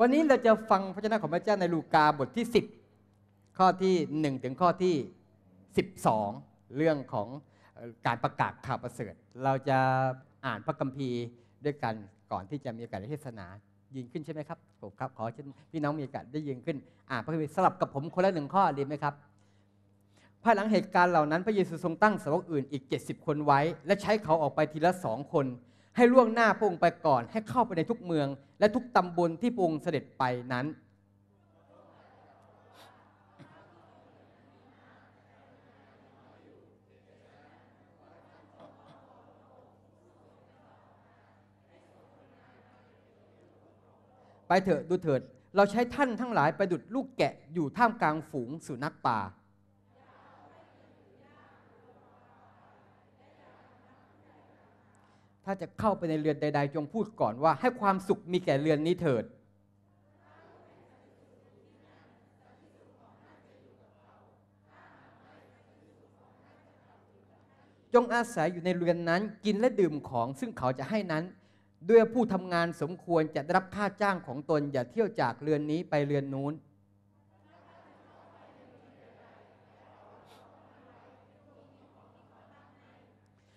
วันนี้เราจะฟังพระชนะของพระเจ้าในลูกาบทที่ 10 ข้อที่ 1 ถึงข้อที่ 12 เรื่องของการประกาศข่าวประเสริฐ เราจะอ่านพระคัมภีร์ด้วยกันก่อนที่จะมีโอกาสเทศนายิงขึ้นใช่ไหมครับผมครับขอเชิญพี่น้องมีโอกาสได้ยิงขึ้นอ่านพระคัมภีร์สลับกับผมคนละหนึ่งข้อดีไหมครับภายหลังเหตุการณ์เหล่านั้นพระเยซูทรงตั้งสาวกอื่นอีก 70 คนไว้ และใช้เขาออกไปทีละสองคน ให้ล่วงหน้าพระองค์ไปก่อน ให้เข้าไปในทุกเมืองและทุกตำบลที่พระองค์เสด็จไปนั้น ไปเถอะดูเถิด เราใช้ท่านทั้งหลายไปดุดลูกแกะอยู่ท่ามกลางฝูงสุนัขป่าถ้าจะเข้าไปในเรือนใด ๆ จงพูดก่อนว่าให้ความสุขมีแก่เรือนนี้เถิด จงอาศัยอยู่ในเรือนนั้นกินและดื่มของซึ่งเขาจะให้นั้น ด้วยผู้ทำงานสมควรจะได้รับค่าจ้างของตนอย่าเที่ยวจากเรือนนี้ไปเรือนนู้น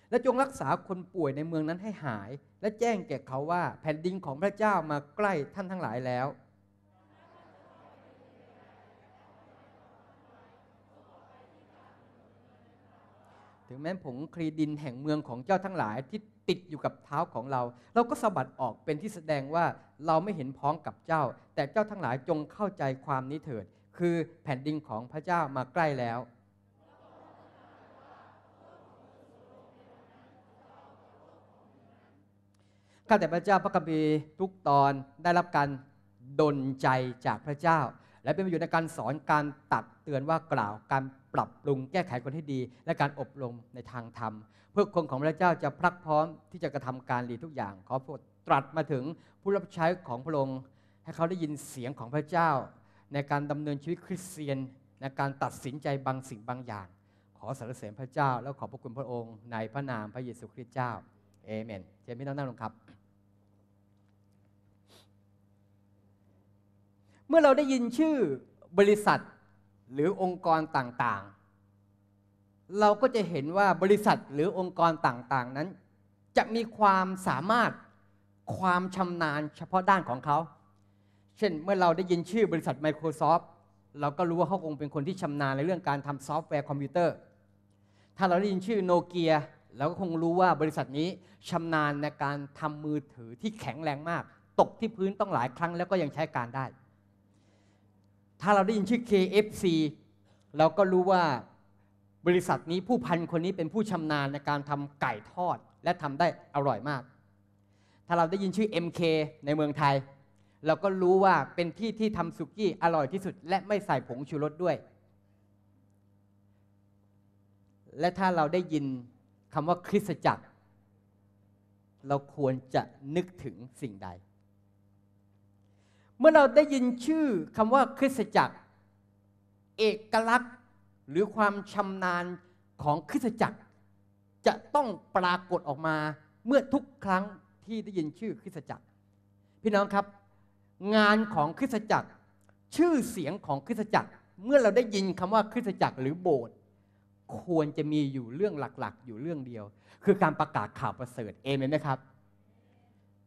และจงรักษาคนป่วยในเมืองนั้นให้หาย และแจ้งแก่เขาว่า แผ่นดินของพระเจ้ามาใกล้ท่านทั้งหลายแล้ว ถึงแม้ผงคลีดินแห่งเมืองของเจ้าทั้งหลายที่ติดอยู่กับเท้าของเราเราก็สะบัดออกเป็นที่แสดงว่าเราไม่เห็นพ้องกับเจ้า แต่เจ้าทั้งหลายจงเข้าใจความนี้เถิด คือแผ่นดินของพระเจ้ามาใกล้แล้วข้าแต่พระเจ้าพระคัมภีร์ทุกตอนได้รับการดลใจจากพระเจ้า และเป็นประโยชน์ในการสอนการตักเตือนว่ากล่าวการปรับปรุงแก้ไขคนให้ดี และการอบรมในทางธรรม เพื่อคนของพระเจ้าจะพรักพร้อมที่จะกระทำการดีทุกอย่าง ขอโปรดตรัสมาถึงผู้รับใช้ของพระองค์ ให้เขาได้ยินเสียงของพระเจ้า ในการดำเนินชีวิตคริสเตียน ในการตัดสินใจบางสิ่งบางอย่าง ขอสรรเสริญพระเจ้า แล้วขอบพระคุณพระองค์ในพระนามพระเยซูคริสต์เจ้าเอเมนเชิญพี่น้องนั่งลงครับเมื่อเราได้ยินชื่อบริษัทหรือองค์กรต่างๆ เราก็จะเห็นว่าบริษัทหรือองค์กรต่างๆ นั้น จะมีความสามารถความชำนาญเฉพาะด้านของเขา เช่น เมื่อเราได้ยินชื่อบริษัท Microsoft เราก็รู้ว่าเขาคงเป็นคนที่ชำนาญในเรื่องการทำซอฟต์แวร์คอมพิวเตอร์ ถ้าเราได้ยินชื่อโนเกียเราก็คงรู้ว่าบริษัทนี้ชำนาญในการทำมือถือที่แข็งแรงมาก ตกที่พื้นต้องหลายครั้งแล้วก็ยังใช้การได้ถ้าเราได้ยินชื่อ KFC เราก็รู้ว่าบริษัทนี้ผู้พันคนนี้เป็นผู้ชำนาญในการทำไก่ทอดและทำได้อร่อยมาก ถ้าเราได้ยินชื่อ MK ในเมืองไทย เราก็รู้ว่าเป็นที่ที่ทำสุกี้อร่อยที่สุด และไม่ใส่ผงชูรสด้วย และถ้าเราได้ยินคำว่าคริสตจักร เราควรจะนึกถึงสิ่งใดเมื่อเราได้ยินชื่อคำว่าคริสตจักร เอกลักษณ์หรือความชำนาญของคริสตจักร จะต้องปรากฏออกมาเมื่อทุกครั้งที่ได้ยินชื่อคริสตจักรพี่น้องครับ งานของคริสตจักร ชื่อเสียงของคริสตจักร เมื่อเราได้ยินคำว่าคริสตจักรหรือโบสถ์ควรจะมีอยู่เรื่องหลัก ๆ อยู่เรื่องเดียว คือการประกาศข่าวประเสริฐเอเมนไหมครับ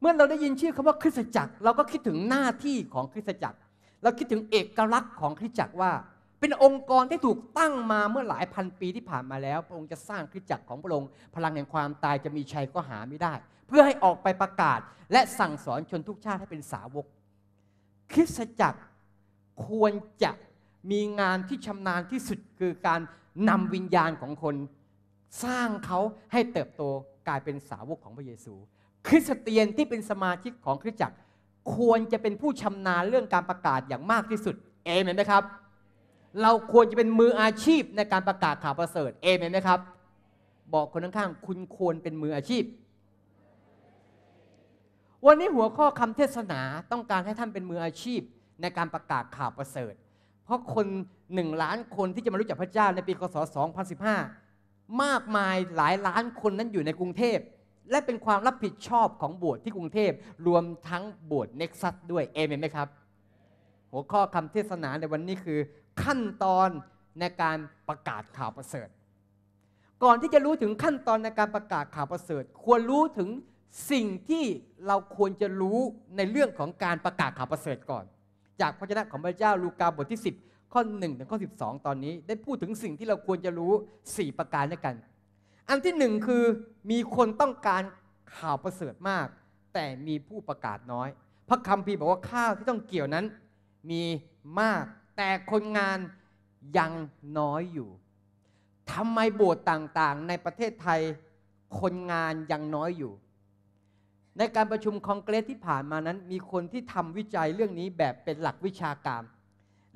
เมื่อเราได้ยินชื่อคำว่าคริสตจักรเราก็คิดถึงหน้าที่ของคริสตจักรเราคิดถึงเอกลักษณ์ของคริสตจักรว่า เป็นองค์กรที่ถูกตั้งมาเมื่อหลายพันปีที่ผ่านมาแล้ว พระองค์จะสร้างคริสตจักรของพระองค์พลังแห่งความตายจะมีชัยก็หาไม่ได้ เพื่อให้ออกไปประกาศและสั่งสอนชนทุกชาติให้เป็นสาวก คริสตจักรควรจะมีงานที่ชำนาญที่สุดคือการนำวิญญาณของคนสร้างเขาให้เติบโตกลายเป็นสาวกของพระเยซูคริสเตียนที่เป็นสมาชิกของคริสตจักร ควรจะเป็นผู้ชำนาญเรื่องการประกาศอย่างมากที่สุด เอเมนไหมครับ เราควรจะเป็นมืออาชีพในการประกาศข่าวประเสริฐ เอเมนไหมครับ บอกคนข้างๆ คุณควรเป็นมืออาชีพ วันนี้หัวข้อคำเทศนาต้องการให้ท่านเป็นมืออาชีพในการประกาศข่าวประเสริฐ เพราะคนหนึ่งล้านคนที่จะมารู้จักพระเจ้าในปีคศ2015 มากมายหลายล้านคนนั้นอยู่ในกรุงเทพและเป็นความรับผิดชอบของโบสถ์ที่กรุงเทพ รวมทั้งโบสถ์เน็กซัสด้วยเอเมนไหมครับหัวข้อคำเทศนาในวันนี้คือ ขั้นตอนในการประกาศข่าวประเสริฐ ก่อนที่จะรู้ถึงขั้นตอนในการประกาศข่าวประเสริฐ ควรรู้ถึงสิ่งที่เราควรจะรู้ในเรื่องของการประกาศข่าวประเสริฐก่อน จากพระเจ้าของพระเจ้าลูกาบทที่ 10ข้อ1ถึงข้อ12ตอนนี้ ได้พูดถึงสิ่งที่เราควรจะรู้ 4 ประการด้วยกันอันที่หนึ่งคือมีคนต้องการข่าวประเสริฐมาก แต่มีผู้ประกาศน้อย พระคัมภีร์บอกว่าข้าวที่ต้องเกี่ยวนั้น มีมากแต่คนงานยังน้อยอยู่ทำไมโบสถ์ต่างๆ ในประเทศไทยคนงานยังน้อยอยู่ ในการประชุมคองเกรสที่ผ่านมานั้น มีคนที่ทำวิจัยเรื่องนี้แบบเป็นหลักวิชาการ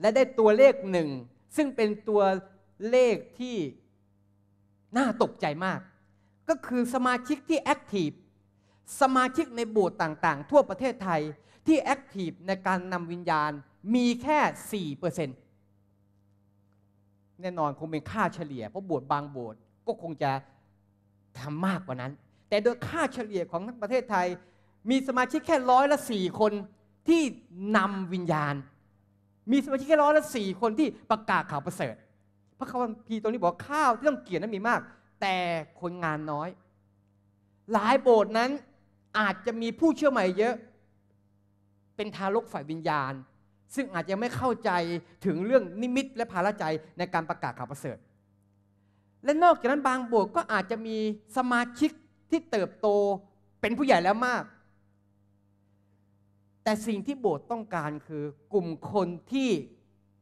และได้ตัวเลขหนึ่งซึ่งเป็นตัวเลขที่น่าตกใจมาก ก็คือสมาชิกที่แอคทีฟสมาชิกในโบสถ์ต่าง ๆ ทั่วประเทศไทยที่แอคทีฟในการนำวิญญาณมีแค่4%เปอร์เซนแน่นอนคงเป็นค่าเฉลี่ย เพราะโบสถ์บางโบสถ์ก็คงจะทำมากกว่านั้น แต่โดยค่าเฉลี่ยของทั้งประเทศไทย มีสมาชิกแค่ร้อยละสี่คนที่นำวิญญาณ มีสมาชิกแค่ร้อยละสี่คนที่ประกาศข่าวประเสริฐพระคัมภีร์ตรงนี้บอกข้าวที่ต้องเกี่ยนนั้นมีมาก แต่คนงานน้อย หลายโบสถ์นั้นอาจจะมีผู้เชื่อใหม่เยอะ เป็นทารกฝ่ายวิญญาณ ซึ่งอาจจะไม่เข้าใจถึงเรื่องนิมิตและภาระใจในการประกาศข่าวประเสริฐ และนอกจากนั้นบางโบสถ์ก็อาจจะมีสมาชิกที่เติบโตเป็นผู้ใหญ่แล้วมาก แต่สิ่งที่โบสถ์ต้องการคือกลุ่มคนที่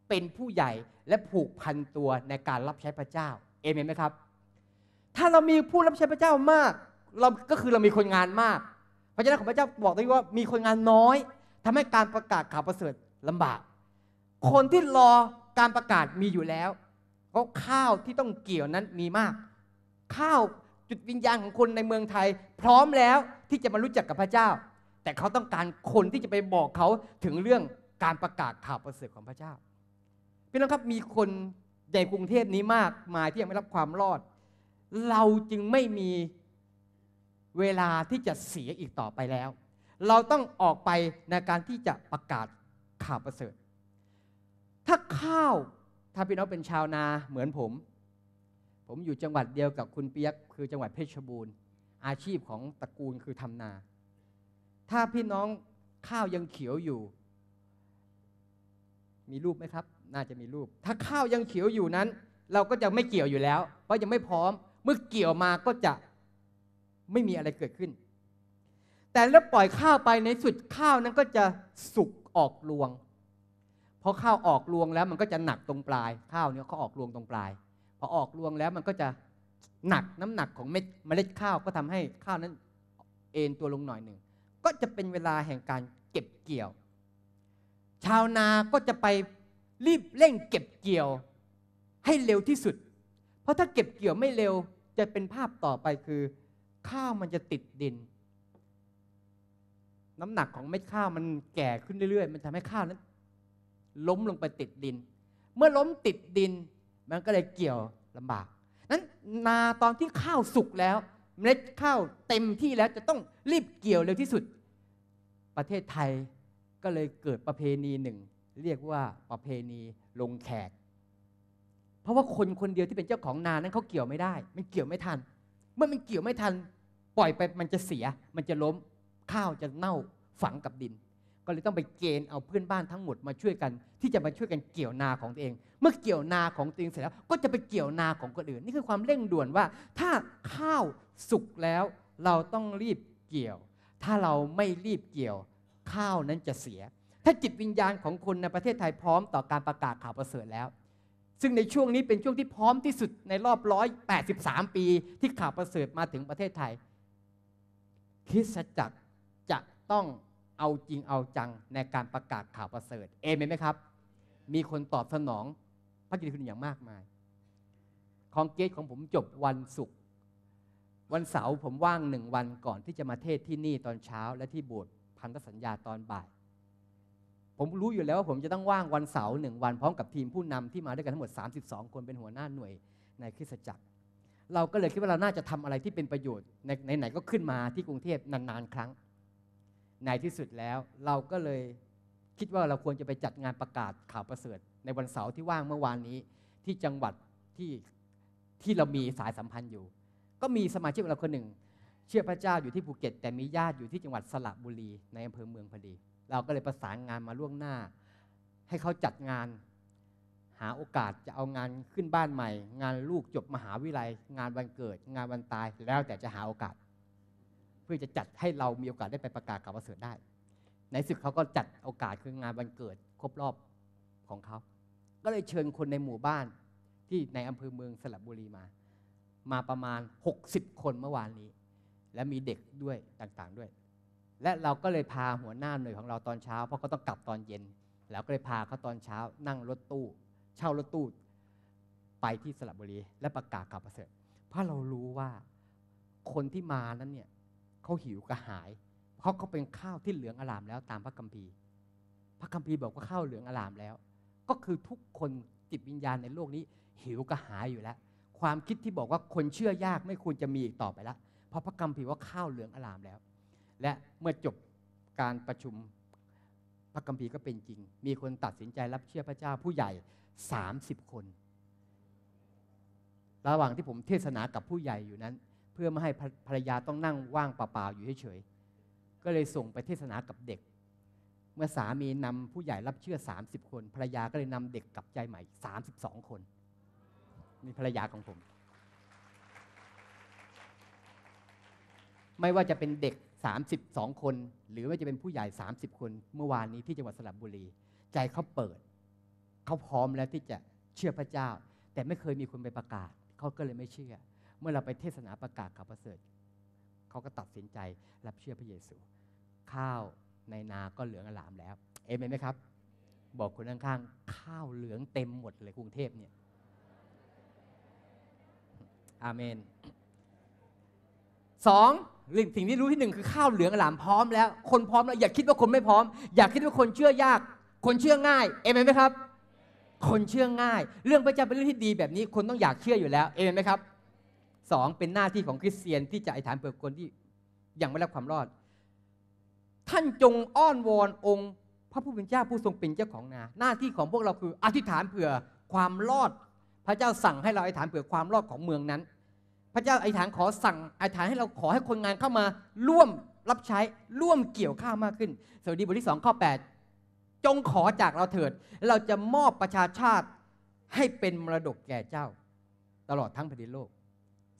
เป็นผู้ใหญ่และผูกพันตัวในการรับใช้พระเจ้า เอเมนไหมครับ ถ้าเรามีผู้รับใช้พระเจ้ามากเราก็คือเรามีคนงานมากพระเจ้าของพระเจ้าบอกด้วยว่ามีคนงานน้อย ทำให้การประกาศข่าวประเสริฐลำบาก คนที่รอการประกาศมีอยู่แล้วเพราะข้าวที่ต้องเกี่ยวนั้นมีมากข้าวจุดวิญญาณของคนในเมืองไทยพร้อมแล้วที่จะมารู้จักกับพระเจ้า แต่เขาต้องการคนที่จะไปบอกเขาถึงเรื่องการประกาศข่าวประเสริฐของพระเจ้าพี่น้องครับ มีคนในกรุงเทพนี้มากมายที่ยังไม่รับความรอด เราจึงไม่มีเวลาที่จะเสียอีกต่อไปแล้ว เราต้องออกไปในการที่จะประกาศข่าวประเสริฐ ถ้าข้าว ถ้าพี่น้องเป็นชาวนาเหมือนผม ผมอยู่จังหวัดเดียวกับคุณเปียก คือจังหวัดเพชรบูรณ์ อาชีพของตระกูลคือทำนา ถ้าพี่น้องข้าวยังเขียวอยู่ มีรูปไหมครับน่าจะมีรูป ถ้าข้าวยังเขียวอยู่นั้น เราก็จะไม่เกี่ยวอยู่แล้ว เพราะยังไม่พร้อม เมื่อเกี่ยวมาก็จะไม่มีอะไรเกิดขึ้น แต่ถ้าปล่อยข้าวไปในสุดข้าวนั้นก็จะสุกออกรวงพอข้าวออกรวงแล้วมันก็จะหนักตรงปลาย ข้าวเนี่ยเขาออกรวงตรงปลาย พอออกรวงแล้วมันก็จะหนัก น้ำหนักของเม็ดเมล็ดข้าวก็ทำให้ข้าวนั้นเอ็นตัวลงหน่อยหนึ่ง ก็จะเป็นเวลาแห่งการเก็บเกี่ยว ชาวนาก็จะไปรีบเร่งเก็บเกี่ยวให้เร็วที่สุด เพราะถ้าเก็บเกี่ยวไม่เร็วจะเป็นภาพต่อไปคือ ข้าวมันจะติดดิน น้ำหนักของเม็ดข้าวมันแก่ขึ้นเรื่อยๆ มันทำให้ข้าวนั้น ล้มลงไปติดดิน เมื่อล้มติดดินมันก็เลยเกี่ยวลำบากนั้นนาตอนที่ข้าวสุกแล้ว เมล็ดข้าวเต็มที่แล้วจะต้องรีบเกี่ยวเร็วที่สุด ประเทศไทยก็เลยเกิดประเพณีหนึ่งเรียกว่าประเพณีลงแขก เพราะว่าคนคนเดียวที่เป็นเจ้าของนานั้นเขาเกี่ยวไม่ได้ มันเกี่ยวไม่ทัน เมื่อมันเกี่ยวไม่ทัน ปล่อยไปมันจะเสีย มันจะล้มข้าวจะเน่าฝังกับดิน ก็เลยต้องไปเกณฑ์เอาเพื่อนบ้านทั้งหมดมาช่วยกันที่จะมาช่วยกันเกี่ยวนาของตัวเอง เมื่อเกี่ยวนาของตัวเองเสร็จแล้ว ก็จะไปเกี่ยวนาของคนอื่น นี่คือความเร่งด่วนว่า ถ้าข้าวสุกแล้ว เราต้องรีบเกี่ยว ถ้าเราไม่รีบเกี่ยว ข้าวนั้นจะเสียถ้าจิตวิญญาณของคุณในประเทศไทยพร้อมต่อการประกาศข่าวประเสริฐแล้ว ซึ่งในช่วงนี้เป็นช่วงที่พร้อมที่สุดในรอบร้อยแปปีที่ข่าวประเสริฐมาถึงประเทศไทยคิิซะจักจะต้องเอาจริงเอาจังในการประกาศข่าวประเสริฐ เอเมนไหมครับ มีคนตอบสนองพระกิตติคุณอย่างมากมายของเกตของผมจบวันศุกร์ วันเสาร์ผมว่างหนึ่งวันก่อนที่จะมาเทศที่นี่ตอนเช้า และที่โบสถ์พันธสัญญาตอนบ่ายผมรู้อยู่แล้วว่าผมจะต้องว่างวันเสาร์หนึ่งวันพร้อมกับทีมผู้นำที่มาด้วยกันทั้งหมด 32 คนเป็นหัวหน้าหน่วยในคริสตจักร เราก็เลยคิดว่าเราน่าจะทำอะไรที่เป็นประโยชน์ในไหนก็ขึ้นมาที่กรุงเทพนานๆครั้ง ในที่สุดแล้ว เราก็เลยคิดว่าเราควรจะไปจัดงานประกาศข่าวประเสริฐ ในวันเสาร์ที่ว่างเมื่อวานนี้ ที่จังหวัดที่ที่เรามีสายสัมพันธ์อยู่ ก็มีสมาชิกเราคนหนึ่งเชื่อพระเจ้าอยู่ที่ภูเก็ต แต่มีญาติอยู่ที่จังหวัดสระบุรีในอำเภอเมืองพอดีเราก็เลยประสานงานมาล่วงหน้า ให้เขาจัดงาน หาโอกาสจะเอางานขึ้นบ้านใหม่ งานลูกจบมหาวิทยาลัย งานวันเกิด งานวันตายแล้วแต่จะหาโอกาส เพื่อจะจัดให้เรามีโอกาสได้ไปประกาศกับประเสริฐได้ ในสุดเขาก็จัดโอกาสคืองานวันเกิดครบรอบของเขาก็เลยเชิญคนในหมู่บ้านที่ในอำเภอเมืองสระบุรีมา มาประมาณ 60 คนเมื่อวานนี้ และมีเด็กด้วยต่างๆด้วยและเราก็เลยพาหัวหน้าหน่วยของเราตอนเช้าเพราะเขาต้องกลับตอนเย็นเราก็เลยพาเขาตอนเช้า นั่งรถตู้ เช่ารถตู้ไปที่สระบุรี และประกาศข่าวประเสริฐเพราะเรารู้ว่าคนที่มานั้นเนี่ยเขาหิวกระหายเพราะเขาเป็นข้าวที่เหลืองอลามแล้ว ตามพระคัมภีร์พระคัมภีร์บอกว่าข้าวเหลืองอลามแล้ว ก็คือทุกคนจิตวิญญาณในโลกนี้ หิวกระหายอยู่แล้ว ความคิดที่บอกว่าคนเชื่อยากไม่ควรจะมีอีกต่อไปแล้วเพราะพระคัมภีร์ว่าข้าวเหลืองอลามแล้วและเมื่อจบการประชุมพระกัมภีร์ก็เป็นจริง มีคนตัดสินใจรับเชื่อพระเจ้าผู้ใหญ่ 30 คน ระหว่างที่ผมเทศนากับผู้ใหญ่อยู่นั้น เพื่อไม่ให้ภรรยาต้องนั่งว่างเปล่าๆอยู่เฉยๆ ก็เลยส่งไปเทศนากับเด็ก เมื่อสามีนำผู้ใหญ่รับเชื่อ 30 คนภรรยาก็เลยนำเด็กกลับใจใหม่32คนนี่ภรรยาของผม ไม่ว่าจะเป็นเด็ก32คนหรือว่าจะเป็นผู้ใหญ่ 30 คนเมื่อวานนี้ที่จังหวัดสระบุรีใจเขาเปิด เขาพร้อมแล้วที่จะเชื่อพระเจ้าแต่ไม่เคยมีคนไปประกาศ เขาก็เลยไม่เชื่อ เมื่อเราไปเทศนาประกาศข่าวประเสริฐเขาก็ตัดสินใจรับเชื่อพระเยซู ข้าวในนาก็เหลืองอลามแล้ว เอเมนไหมครับ บอกคนข้าง ๆ ข้าวเหลืองเต็มหมดเลยกรุงเทพเนี่ยอาเมนสองสิ่งที่รู้ที่หนึ่งคือข้าวเหลืองหลามพร้อมแล้ว คนพร้อมแล้ว อย่าคิดว่าคนไม่พร้อม อย่าคิดว่าคนเชื่อยาก คนเชื่อง่ายเอเมนไหมครับ คนเชื่อง่าย เรื่องพระเจ้าเป็นเรื่องที่ดีแบบนี้คนต้องอยากเชื่ออยู่แล้วเอเมนไหมครับสองเป็นหน้าที่ของคริสเตียนที่จะอธิษฐานเผื่อคนที่ยังไม่รับความรอด ท่านจงอ้อนวอนองค์ พระผู้เป็นเจ้าผู้ทรงเป็นเจ้าของนา หน้าที่ของพวกเราคืออธิษฐานเผื่อความรอด พระเจ้าสั่งให้เราอธิษฐานเผื่อความรอดของเมืองนั้นพระเจ้าอธิษฐานขอสั่งอธิษฐานให้เราขอให้คนงานเข้ามา ร่วมรับใช้ร่วมเกี่ยวข้าวมากขึ้นสวัสดีบทที่สองข้อ8จงขอจากเราเถิด เราจะมอบประชาชาติให้เป็นมรดกแก่เจ้า ตลอดทั้งแผ่นดินโลก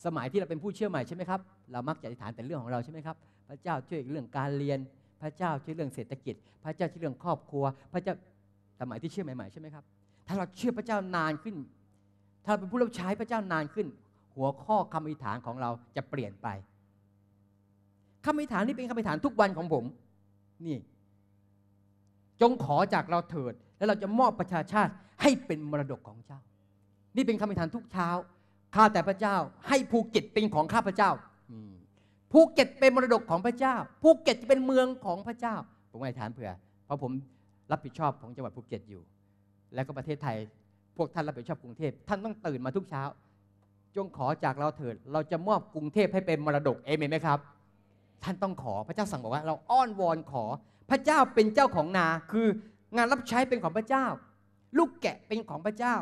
สมัยที่เราเป็นผู้เชื่อใหม่ใช่ไหมครับเรามักจะอธิษฐานแต่เรื่องของเราใช่ไหมครับพระเจ้าช่วยเรื่องการเรียน พระเจ้าช่วยเรื่องเศรษฐกิจ พระเจ้าช่วยเรื่องครอบครัว พระเจ้าสมัยที่เชื่อใหม่ ๆใช่ไหมครับถ้าเราเชื่อพระเจ้านานขึ้น ถ้าเราเป็นผู้รับใช้พระเจ้านานขึ้นหัวข้อคำอธิษฐานของเราจะเปลี่ยนไป คำอธิษฐานนี้เป็นคำอธิษฐานทุกวันของผม นี่ จงขอจากเราเถิดแล้วเราจะมอบประชาชาติให้เป็นมรดกของเจ้า นี่เป็นคำอธิษฐานทุกเช้าข้าแต่พระเจ้าให้ภูเก็ตเป็นของข้าพระเจ้า ภูเก็ตเป็นมรดกของพระเจ้า ภูเก็ตจะเป็นเมืองของพระเจ้า ผมอธิษฐานเผื่อเพราะผมรับผิดชอบของจังหวัดภูเก็ตอยู่ และก็ประเทศไทย พวกท่านรับผิดชอบกรุงเทพท่านต้องตื่นมาทุกเช้าจงขอจากเราเถิด เราจะมอบกรุงเทพให้เป็นมรดก เอเมนไหมครับ ท่านต้องขอ พระเจ้าสั่งบอกว่า เราอ้อนวอนขอ พระเจ้าเป็นเจ้าของนา คือ งานรับใช้เป็นของพระเจ้า ลูกแกะเป็นของพระเจ้า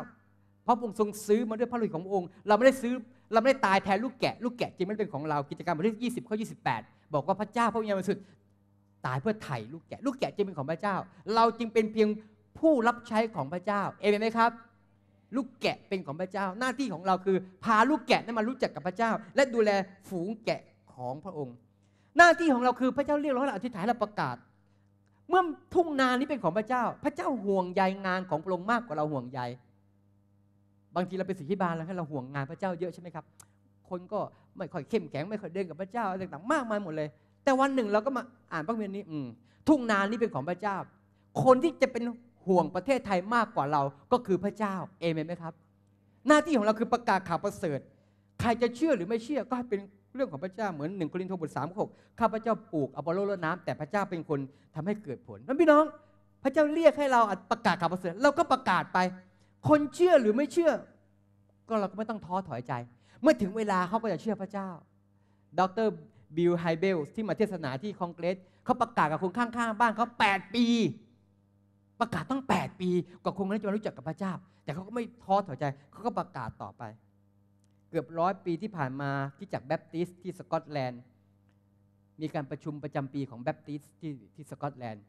เพราะพระองค์ทรงซื้อมาด้วยพระฤทธิ์ขององค์ เราไม่ได้ซื้อ เราไม่ได้ตายแทนลูกแกะ ลูกแกะจริงไม่เป็นของเรา กิจกรรมบทที่ 20ข้อ28 บอกว่าพระเจ้าพระวิญญาณบริสุทธิ์ตายเพื่อไถ่ลูกแกะ ลูกแกะจริงเป็นของพระเจ้า เราจึงเป็นเพียงผู้รับใช้ของพระเจ้า เอเมนไหมครับลูกแกะเป็นของพระเจ้าหน้าที่ของเราคือพาลูกแกะนั้นมารู้จักกับพระเจ้า และดูแลฝูงแกะของพระองค์ หน้าที่ของเราคือพระเจ้าเรียกร้องเราอธิษฐานเราประกาศ เมื่อทุ่งนานี้เป็นของพระเจ้า พระเจ้าห่วงใยงานของพระองค์มากกว่าเราห่วงใยบางทีเราเป็นสิทธิบาลแล้วเราห่วงงานพระเจ้าเยอะใช่ไหมครับ คนก็ไม่ค่อยเข้มแข็งไม่ค่อยเดินกับพระเจ้าอะไรต่างๆมากมายหมดเลย แต่วันหนึ่งเราก็มาอ่านพระคัมภีร์นี้ทุ่งนานี้เป็นของพระเจ้า คนที่จะเป็นห่วงประเทศไทยมากกว่าเราก็คือพระเจ้า เอเมนไหมครับ หน้าที่ของเราคือประกาศข่าวประเสริฐ ใครจะเชื่อหรือไม่เชื่อก็เป็นเรื่องของพระเจ้าเหมือนหนึ่งโครินธ์บทสามหกข้าพระเจ้าปลูกอพอลโลน้ำ แต่พระเจ้าเป็นคนทำให้เกิดผลนั่นพี่น้องพระเจ้าเรียกให้เราประกาศข่าวประเสริฐเราก็ประกาศไป คนเชื่อหรือไม่เชื่อ ก็เราก็ไม่ต้องท้อถอยใจ เมื่อถึงเวลาเขาก็จะเชื่อพระเจ้า ดรบิลไฮเบลที่มาเทศนาที่คอนเกรสเขาประกาศกับคนข้าง ๆ บ้านเขา 8 ปีประกาศตั้ง 8 ปีกว่าคนนั้นจะรู้จักกับพระเจ้า แต่เขาก็ไม่ท้อถอยใจเขาก็ประกาศต่อไป เกือบร้อยปีที่ผ่านมาที่จากแบปติสที่สกอตแลนด์มีการประชุมประจำปีของแบปติสที่ที่สกอตแลนด์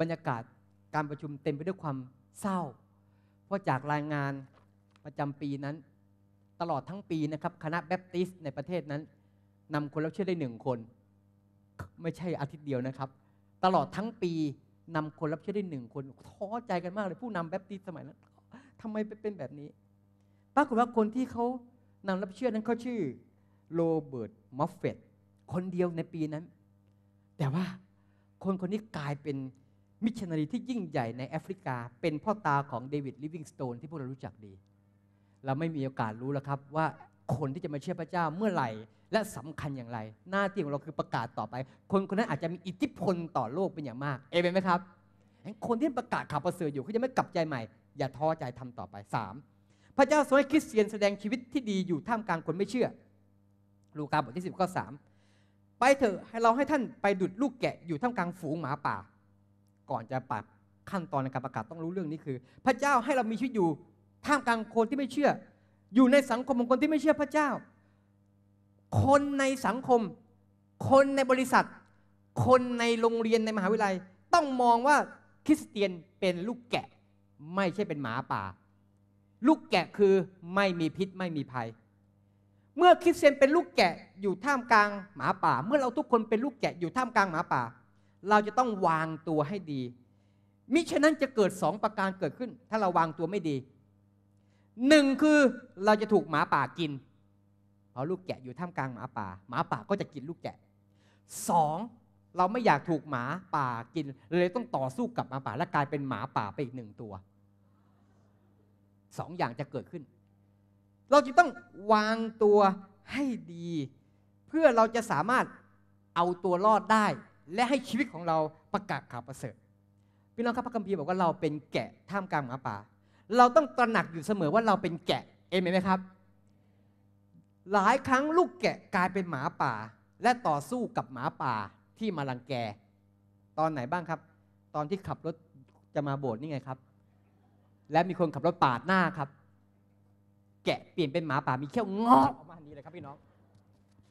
บรรยากาศการประชุมเต็มไปด้วยความเศร้า เพราะจากรายงานประจำปีนั้น ตลอดทั้งปีนะครับคณะแบปติสในประเทศนั้น นำคนรับเชื่อได้หนึ่งคน ไม่ใช่อาทิตย์เดียวนะครับ ตลอดทั้งปีนำคนรับเชื่อได้หนึ่งคนท้อใจกันมากเลยผู้นำแบปติสต์สมัยนั้น ทำไมเป็นแบบนี้ ปรากฏว่าคนที่เขานำรับเชื่อนั้นเขาชื่อโรเบิร์ตมัฟเฟตคนเดียวในปีนั้น แต่ว่าคนคนนี้กลายเป็นมิชชันนารีที่ยิ่งใหญ่ในแอฟริกา เป็นพ่อตาของเดวิดลิฟวิงสโตนที่พวกเรารู้จักดี เราไม่มีโอกาสรู้แล้วครับว่าคนที่จะมาเชื่อพระเจ้าเมื่อไหร่และสำคัญอย่างไร หน้าที่ของเราคือประกาศต่อไป คนคนนั้นอาจจะมีอิทธิพลต่อโลกเป็นอย่างมากเอเมนไหมครับคนที่ประกาศข่าวประเสริฐอยู่เขาจะไม่กลับใจใหม่อย่าท้อใจทำต่อไป3พระเจ้าทรงให้คริสเตียนแสดงชีวิตที่ดีอยู่ท่ามกลางคนไม่เชื่อ ลูกาบทที่10ข้อ3ไปเถอะให้เราให้ท่านไปดุดลูกแกะอยู่ท่ามกลางฝูงหมาป่า ก่อนจะปัดขั้นตอนในการประกาศต้องรู้เรื่องนี้คือ พระเจ้าให้เรามีชีวิตอยู่ท่ามกลางคนที่ไม่เชื่อ อยู่ในสังคมของคนที่ไม่เชื่อ พระเจ้าคนในสังคม คนในบริษัท คนในโรงเรียนในมหาวิทยาลัย ต้องมองว่าคริสเตียนเป็นลูกแกะไม่ใช่เป็นหมาป่า ลูกแกะคือไม่มีพิษไม่มีภัย เมื่อคริสเตียนเป็นลูกแกะอยู่ท่ามกลางหมาป่า เมื่อเราทุกคนเป็นลูกแกะอยู่ท่ามกลางหมาป่า เราจะต้องวางตัวให้ดี มิฉะนั้นจะเกิดสองประการเกิดขึ้น ถ้าเราวางตัวไม่ดี หนึ่งคือเราจะถูกหมาป่ากินเอาลูกแกะอยู่ท่ามกลางหมาป่า หมาป่าก็จะกินลูกแกะสองเราไม่อยากถูกหมาป่ากิน เลยต้องต่อสู้กับหมาป่าและกลายเป็นหมาป่าไปอีกหนึ่งตัวสองอย่างจะเกิดขึ้น เราจึงต้องวางตัวให้ดี เพื่อเราจะสามารถเอาตัวรอดได้ และให้ชีวิตของเราประกาศข่าวประเสริฐพี่น้องครับพระคัมภีร์บอกว่าเราเป็นแกะท่ามกลางหมาป่า เราต้องตระหนักอยู่เสมอว่าเราเป็นแกะ เอเมนไหมครับหลายครั้งลูกแกะกลายเป็นหมาป่า และต่อสู้กับหมาป่าที่มาลังแกตอนไหนบ้างครับ ตอนที่ขับรถจะมาโบสถ์นี่ไงครับ และมีคนขับรถปาดหน้าครับ แกะเปลี่ยนเป็นหมาป่ามีเขี้ยวงอกออกมาทันีีเลยครับพี่น้อง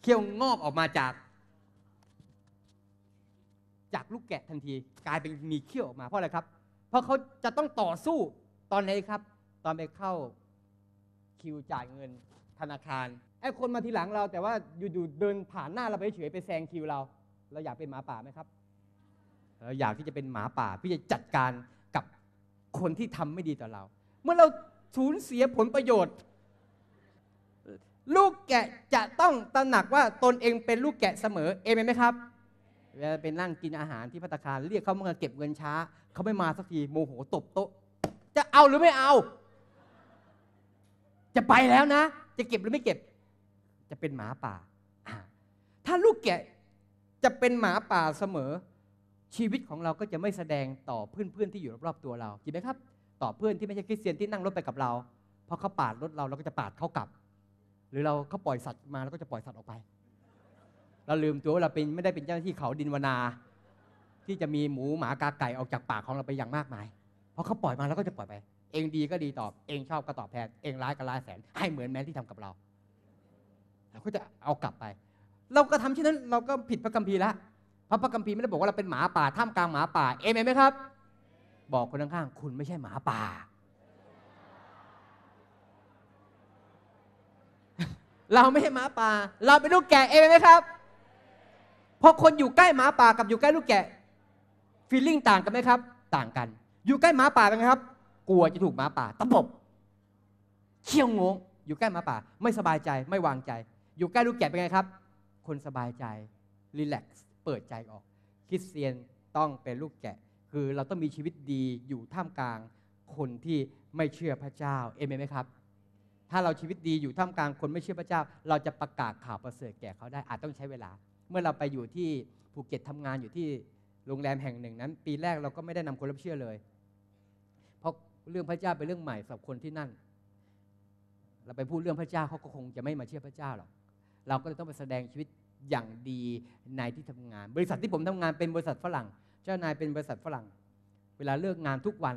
เขี้ยวงอกออกมาจาก จากลูกแกะทันที กลายเป็นมีเขี้ยวออกมาเพราะอะไรครับ เพราะเขาจะต้องต่อสู้ตอนไหนครับ ตอนไปเข้า คิวจ่ายเงินธนาคารไอ้คนมาทีหลังเราแต่ว่าอยู่ๆเดินผ่านหน้าเราไปเฉยไปแซงคิวเรา เราอยากเป็นหมาป่าไหมครับเราอยากที่จะเป็นหมาป่าที่จะจัดการกับคนที่ทำไม่ดีต่อเรา เมื่อเราสูญเสียผลประโยชน์ ลูกแกะจะต้องตระหนักว่าตนเองเป็นลูกแกะเสมอเองไหมครับเวลาเป็นนั่งกินอาหารที่พัตคารเรียกเขามาเก็บเงินช้าเขาไม่มาสักทีโมโหตบโต๊ะ จะเอาหรือไม่เอา จะไปแล้วนะจะเก็บหรือไม่เก็บจะเป็นหมาป่า ถ้าลูกแกะจะเป็นหมาป่าเสมอ ชีวิตของเราก็จะไม่แสดงต่อเพื่อนๆที่อยู่รอบๆตัวเราจริงไหมครับ ต่อเพื่อนที่ไม่ใช่คริสเตียนที่นั่งรถไปกับเราพอเขาปาดรถเราเราก็จะปาดเขากลับ หรือเราเขาปล่อยสัตว์มาเราก็จะปล่อยสัตว์ออกไป เราลืมตัวว่าเราเป็นไม่ได้เป็นเจ้าหน้าที่เขาดินวนาที่จะมีหมูหมากาไก่ออกจากปากของเราไปอย่างมากมายพอเขาปล่อยมาเราก็จะปล่อยไป เองดีก็ดีตอบ เองชอบก็ตอบแทนเองร้ายก็ร้ายแสน ให้เหมือนแม้ที่ทำกับเราเราก็จะเอากลับไป เราก็ทำเช่นนั้น เราก็ผิดพระคัมภีร์ละพระพระคัมภีร์ไม่ได้บอกว่าเราเป็นหมาป่าท่ามกลางหมาป่า เอเมนไหมครับ บอกคนข้างๆ คุณไม่ใช่หมาป่า เราไม่ใช่หมาป่า เราเป็นลูกแกะ เอเมนไหมครับพอคนอยู่ใกล้หมาป่ากับอยู่ใกล้ลูกแกะฟีลลิ่งต่างกันไหมครับ ต่างกัน อยู่ใกล้หมาป่าเป็นไงครับ กลัวจะถูกหมาป่าตะบเขี้ยวงง อยู่ใกล้หมาป่าไม่สบายใจไม่วางใจอยู่ใกล้ลูกแกะเป็นไงครับ คนสบายใจ รีแลกซ์ เปิดใจออก คริสเตียนต้องเป็นลูกแกะ คือเราต้องมีชีวิตดีอยู่ท่ามกลางคนที่ไม่เชื่อพระเจ้า เอเมนไหมครับ ถ้าเราชีวิตดีอยู่ท่ามกลางคนไม่เชื่อพระเจ้า เราจะประกาศข่าวประเสริฐแก่เขาได้ อาจต้องใช้เวลา เมื่อเราไปอยู่ที่ภูเก็ตทำงานอยู่ที่โรงแรมแห่งหนึ่งนั้น ปีแรกเราก็ไม่ได้นำคนรับเชื่อเลยเพราะเรื่องพระเจ้าเป็นเรื่องใหม่สำหรับคนที่นั่น เราไปพูดเรื่องพระเจ้าเขาก็คงจะไม่มาเชื่อพระเจ้าหรอกเราก็เลยต้องไปแสดงชีวิตอย่างดีในที่ทำงาน บริษัทที่ผมทำงานเป็นบริษัทฝรั่ง เจ้านายเป็นบริษัทฝรั่ง เวลาเลิกงานทุกวัน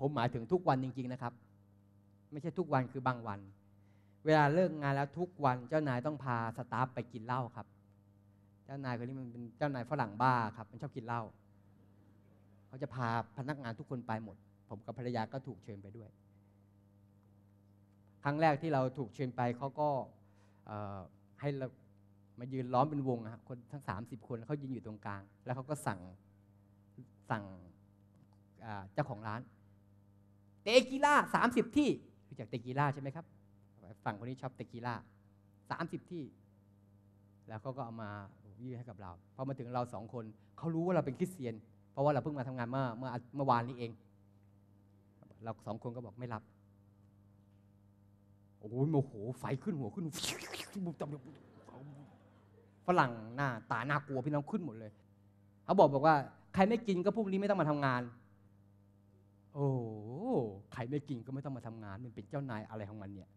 ผมหมายถึงทุกวันจริงๆ นะครับ ไม่ใช่ทุกวันคือบางวัน เวลาเลิกงานแล้วทุกวัน เจ้านายต้องพาสตาฟไปกินเหล้าครับ เจ้านายคนนี้มันเป็นเจ้านายฝรั่งบ้าครับมันชอบกินเหล้าเขาจะพาพนักงานทุกคนไปหมด ผมกับภรรยาก็ถูกเชิญไปด้วย ครั้งแรกที่เราถูกเชิญไปเขาก็ให้เรามายืนล้อมเป็นวงครับคนทั้ง 30 คนเขายืนอยู่ตรงกลางแล้วเขาก็สั่งสั่งเจ้าของร้านเตกีล่าสามสิบที่รู้จากเตกีล่าใช่ไหมครับฝั่งคนนี้ชอบเตกีล่าสามสิบที่แล้วเขาก็เอามายื่นให้กับเราพอมาถึงเราสองคนเขารู้ว่าเราเป็นคริสเตียน เพราะว่าเราเพิ่งมาทำงานเมื่อเมื่อเมื่อวานนี้เอง เราสองคนก็บอกไม่รับโอ้ยโมโหไฟขึ้นหัวขึ้นบุบฝรั่งหน้าตาหน้ากลัวพี่น้องขึ้นหมดเลย เขาบอกบอกว่า ใครไม่กินก็พวกนี้ไม่ต้องมาทำงาน โอ้ใครไม่กินก็ไม่ต้องมาทำงาน มันเป็นเจ้านายอะไรของมัน เนี่ย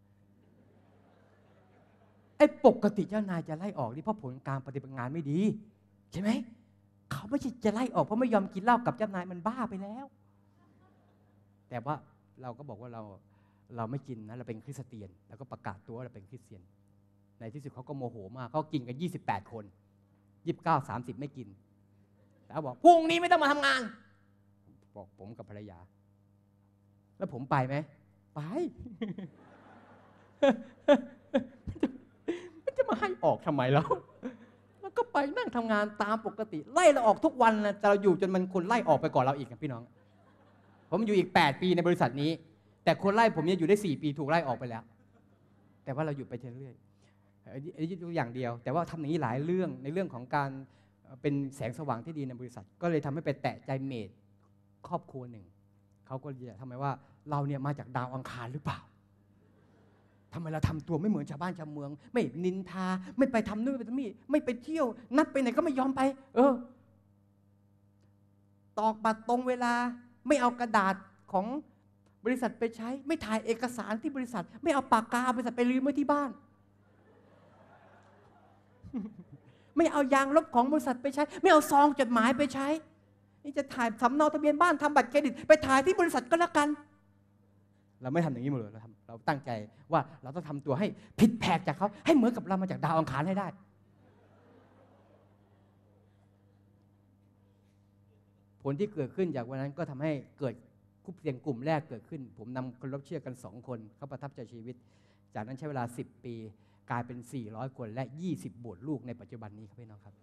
ไอ้ปกติเจ้านายจะไล่ออกนี่เพราะผลการปฏิบัติงานไม่ดี ใช่ไหมเขาไม่ใช่จะไล่ออกเพราะไม่ยอมกินเหล้ากับเจ้านายมันบ้าไปแล้ว แต่ว่าเราก็บอกว่าเราเราไม่กินนะเราเป็นคริสเตียน แล้วก็ประกาศตัวว่าเราเป็นคริสเตียน ในที่สุดเขาก็โมโหมากเขากินกัน28คน29 30ไม่กิน แล้วบอกพรุ่งนี้ไม่ต้องมาทำงานบอกผมกับภรรยาแล้วผมไปไหมไปมันจะมาให้ออกทำไมแล้วแล้วก็ไปนั่งทำงานตามปกติ ไล่เราออกทุกวันนะแต่เราอยู่จนมันคนไล่ออกไปก่อนเราอีกนะพี่น้อง ผมอยู่อีก8ปีในบริษัทนี้แต่คนไล่ผมเนี่ยอยู่ได้4ปีถูกไล่ออกไปแล้วแต่ว่าเราหยุดไปเรื่อยๆอันนี้ตัวอย่างเดียว แต่ว่าทำอย่างนี้หลายเรื่องในเรื่องของการเป็นแสงสว่างที่ดีในบริษัท ก็เลยทำให้ไปแตะใจเมดครอบครัวหนึ่งเขาก็เลยทำไมว่า เราเนี่ยมาจากดาวอังคารหรือเปล่าทำไมเราทำตัวไม่เหมือนชาวบ้านชาวเมือง ไม่นินทาไม่ไปทำนู่นไปทำนี่ไม่ไปเที่ยว นัดไปไหนก็ไม่ยอมไป เออตอกบัตรตรงเวลา ไม่เอากระดาษของบริษัทไปใช้ ไม่ถ่ายเอกสารที่บริษัท ไม่เอาปากกาบริษัทไปลืมไว้ที่บ้าน ไม่เอายางลบของบริษัทไปใช้ ไม่เอาซองจดหมายไปใช้นี่จะถ่ายสำเนาทะเบียนบ้านทำบัตรเครดิต ไปถ่ายที่บริษัทก็แล้วกัน เราไม่ทำอย่างนี้หมดเลยเราทำเราตั้งใจว่าเราต้องทำตัวให้ผิดแผกจากเขา ให้เหมือนกับเรามาจากดาวอังคารให้ได้ ผลที่เกิดขึ้นจากวันนั้นก็ทำให้เกิดุุปเสียงกลุ่มแรกเกิดขึ้น ผมนำคนรับเชื่อกันสองคนเขาประทับใจชีวิต จากนั้นใช้เวลา 10 ปีกลายเป็น 400คนและ 20บวชลูกในปัจจุบันนี้ครับพี่น้องครับ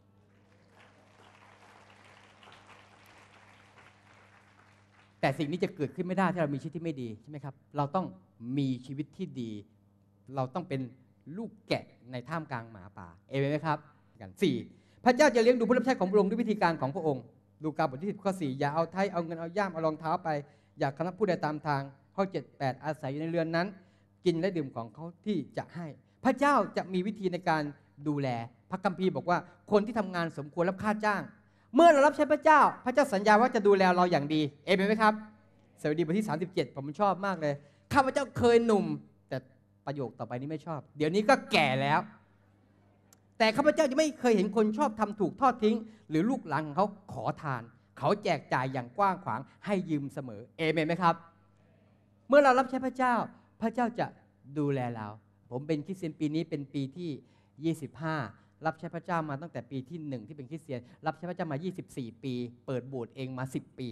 แต่สิ่งนี้จะเกิดขึ้นไม่ได้ถ้าเรามีชีวิตที่ไม่ดีใช่ไหมครับเราต้องมีชีวิตที่ดี เราต้องเป็นลูกแกะในท่ามกลางหมาป่าเอเมนไหมครับกันสี่พระเจ้าจะเลี้ยงดูผู้รับใช้ของพระองค์ด้วยวิธีการของพระองค์ลูกาบทที่สิบข้อสี่อย่าเอาไทยเอาเงินเอาย่ามเอารองเท้าไปอยากคณะผู้ใดตามทางข้อ7 8อาศัยอยู่ในเรือนนั้น กินและดื่มของเขาที่จะให้ พระเจ้าจะมีวิธีในการดูแลพระคัมภีร์บอกว่าคนที่ทำงานสมควรรับค่าจ้าง เมื่อเรารับใช้พระเจ้าพระเจ้าสัญญาว่าจะดูแลเราอย่างดีเอเมนไหมครับ สวัสดีบทที่ 37 ผมชอบมากเลยข้าพเจ้าเคยหนุ่มแต่ประโยคต่อไปนี้ไม่ชอบ เดี๋ยวนี้ก็แก่แล้ว แต่ข้าพเจ้าจะไม่เคยเห็นคนชอบทำถูกทอดทิ้ง หรือลูกหลานของเขาขอทานเขาแจกจ่ายอย่างกว้างขวางให้ยืมเสมอ เอเมนไหมครับ เมื่อเรารับใช้พระเจ้า พระเจ้าจะดูแลเรา ผมเป็นคริสเตียนปีนี้เป็นปีที่ 25 รับใช้พระเจ้ามาตั้งแต่ปีที่หนึ่งที่เป็นคริสเตียน รับใช้พระเจ้ามา 24 ปี เปิดโบสถ์เองมา 10 ปี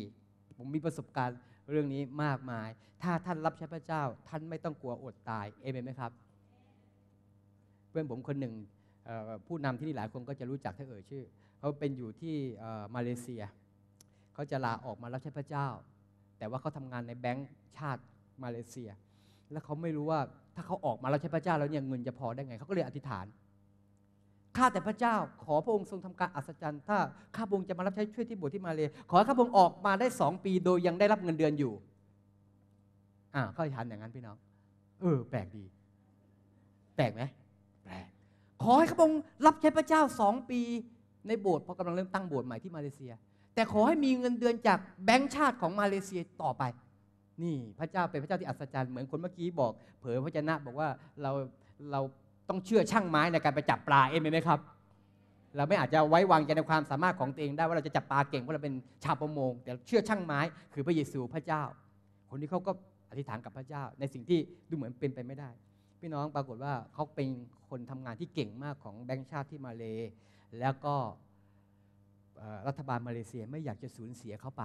ผมมีประสบการณ์เรื่องนี้มากมาย ถ้าท่านรับใช้พระเจ้าท่านไม่ต้องกลัวอดตายเอเมนไหมครับเพื่อนผมคนหนึ่งผู้นำที่นี่หลายคนก็จะรู้จักถ้าเอ่ยชื่อเขาเป็นอยู่ที่มาเลเซียเขาจะลาออกมารับใช้พระเจ้า แต่ว่าเขาทำงานในแบงก์ชาติมาเลเซีย แล้วเขาไม่รู้ว่าถ้าเขาออกมารับใช้พระเจ้าแล้วเนี่ยเงินจะพอได้ไง เขาก็เลยอธิษฐาน ข้าแต่พระเจ้า ขอพระองค์ทรงทำการอัศจรรย์ ถ้าข้าพระองค์จะมารับใช้ช่วยที่โบสถ์ที่มาเลยขอข้าพระองค์ออกมาได้สองปีโดยยังได้รับเงินเดือนอยู่ อ่า เขาอธิษฐานอย่างนั้นพี่น้อง เออ แปลกดี แปลกไหมแปลก ขอให้ข้าพระองค์รับใช้พระเจ้าสองปี ในโบสถ์เพราะกำลังเริ่มตั้งโบสถ์ใหม่ที่มาเลเซียแต่ขอให้มีเงินเดือนจากแบงก์ชาติของมาเลเซียต่อไป นี่พระเจ้าเป็นพระเจ้าที่อัศจรรย์เหมือนคนเมื่อกี้บอกเผยพระชนะบอกว่าเราเราต้องเชื่อช่างไม้ในการไปจับปลาเองไหมครับเราไม่อาจจะไว้วางใจในความสามารถของตัวเอง ได้ว่าเราจะจับปลาเก่งเพราะเราเป็นชาวประมงแต่เชื่อช่างไม้คือพระเยซูพระเจ้า คนนี้เขาก็อธิษฐานกับพระเจ้าในสิ่งที่ดูเหมือนเป็นไปไม่ได้ พี่น้องปรากฏว่าเขาเป็นคนทำงานที่เก่งมากของแบงค์ชาติที่มาเลแล้วก็รัฐบาลมาเลเซียไม่อยากจะสูญเสียเขาไป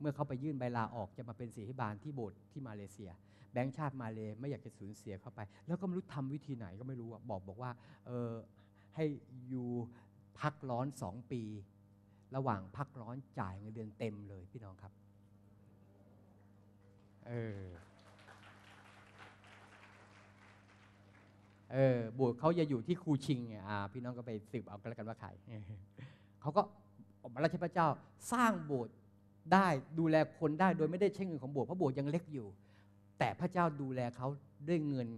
เมื่อเขาไปยื่นใบลาออกจะมาเป็นสีทิบานที่โบสถ์ที่มาเลเซีย แบงค์ชาติมาเลยไม่อยากจะสูญเสียเข้าไป แล้วก็ไม่รู้ทำวิธีไหนก็ไม่รู้บอกบอกว่าเออให้อยู่พักร้อนสองปี ระหว่างพักร้อนจ่ายเงินเดือนเต็มเลยพี่น้องครับเออเออบวชเขาจะอยู่ที่คูชิงอ่าพี่น้องก็ไปสืบเอากันแล้วกันว่าใครเขาก็ออกมาราชพระเจ้าสร้างโบสถ์ได้ดูแลคนได้โดยไม่ได้ใช้เงินของโบสถ์เพราะโบสถ์ยังเล็กอยู่ แต่พระเจ้าดูแลเขาด้วยเงิน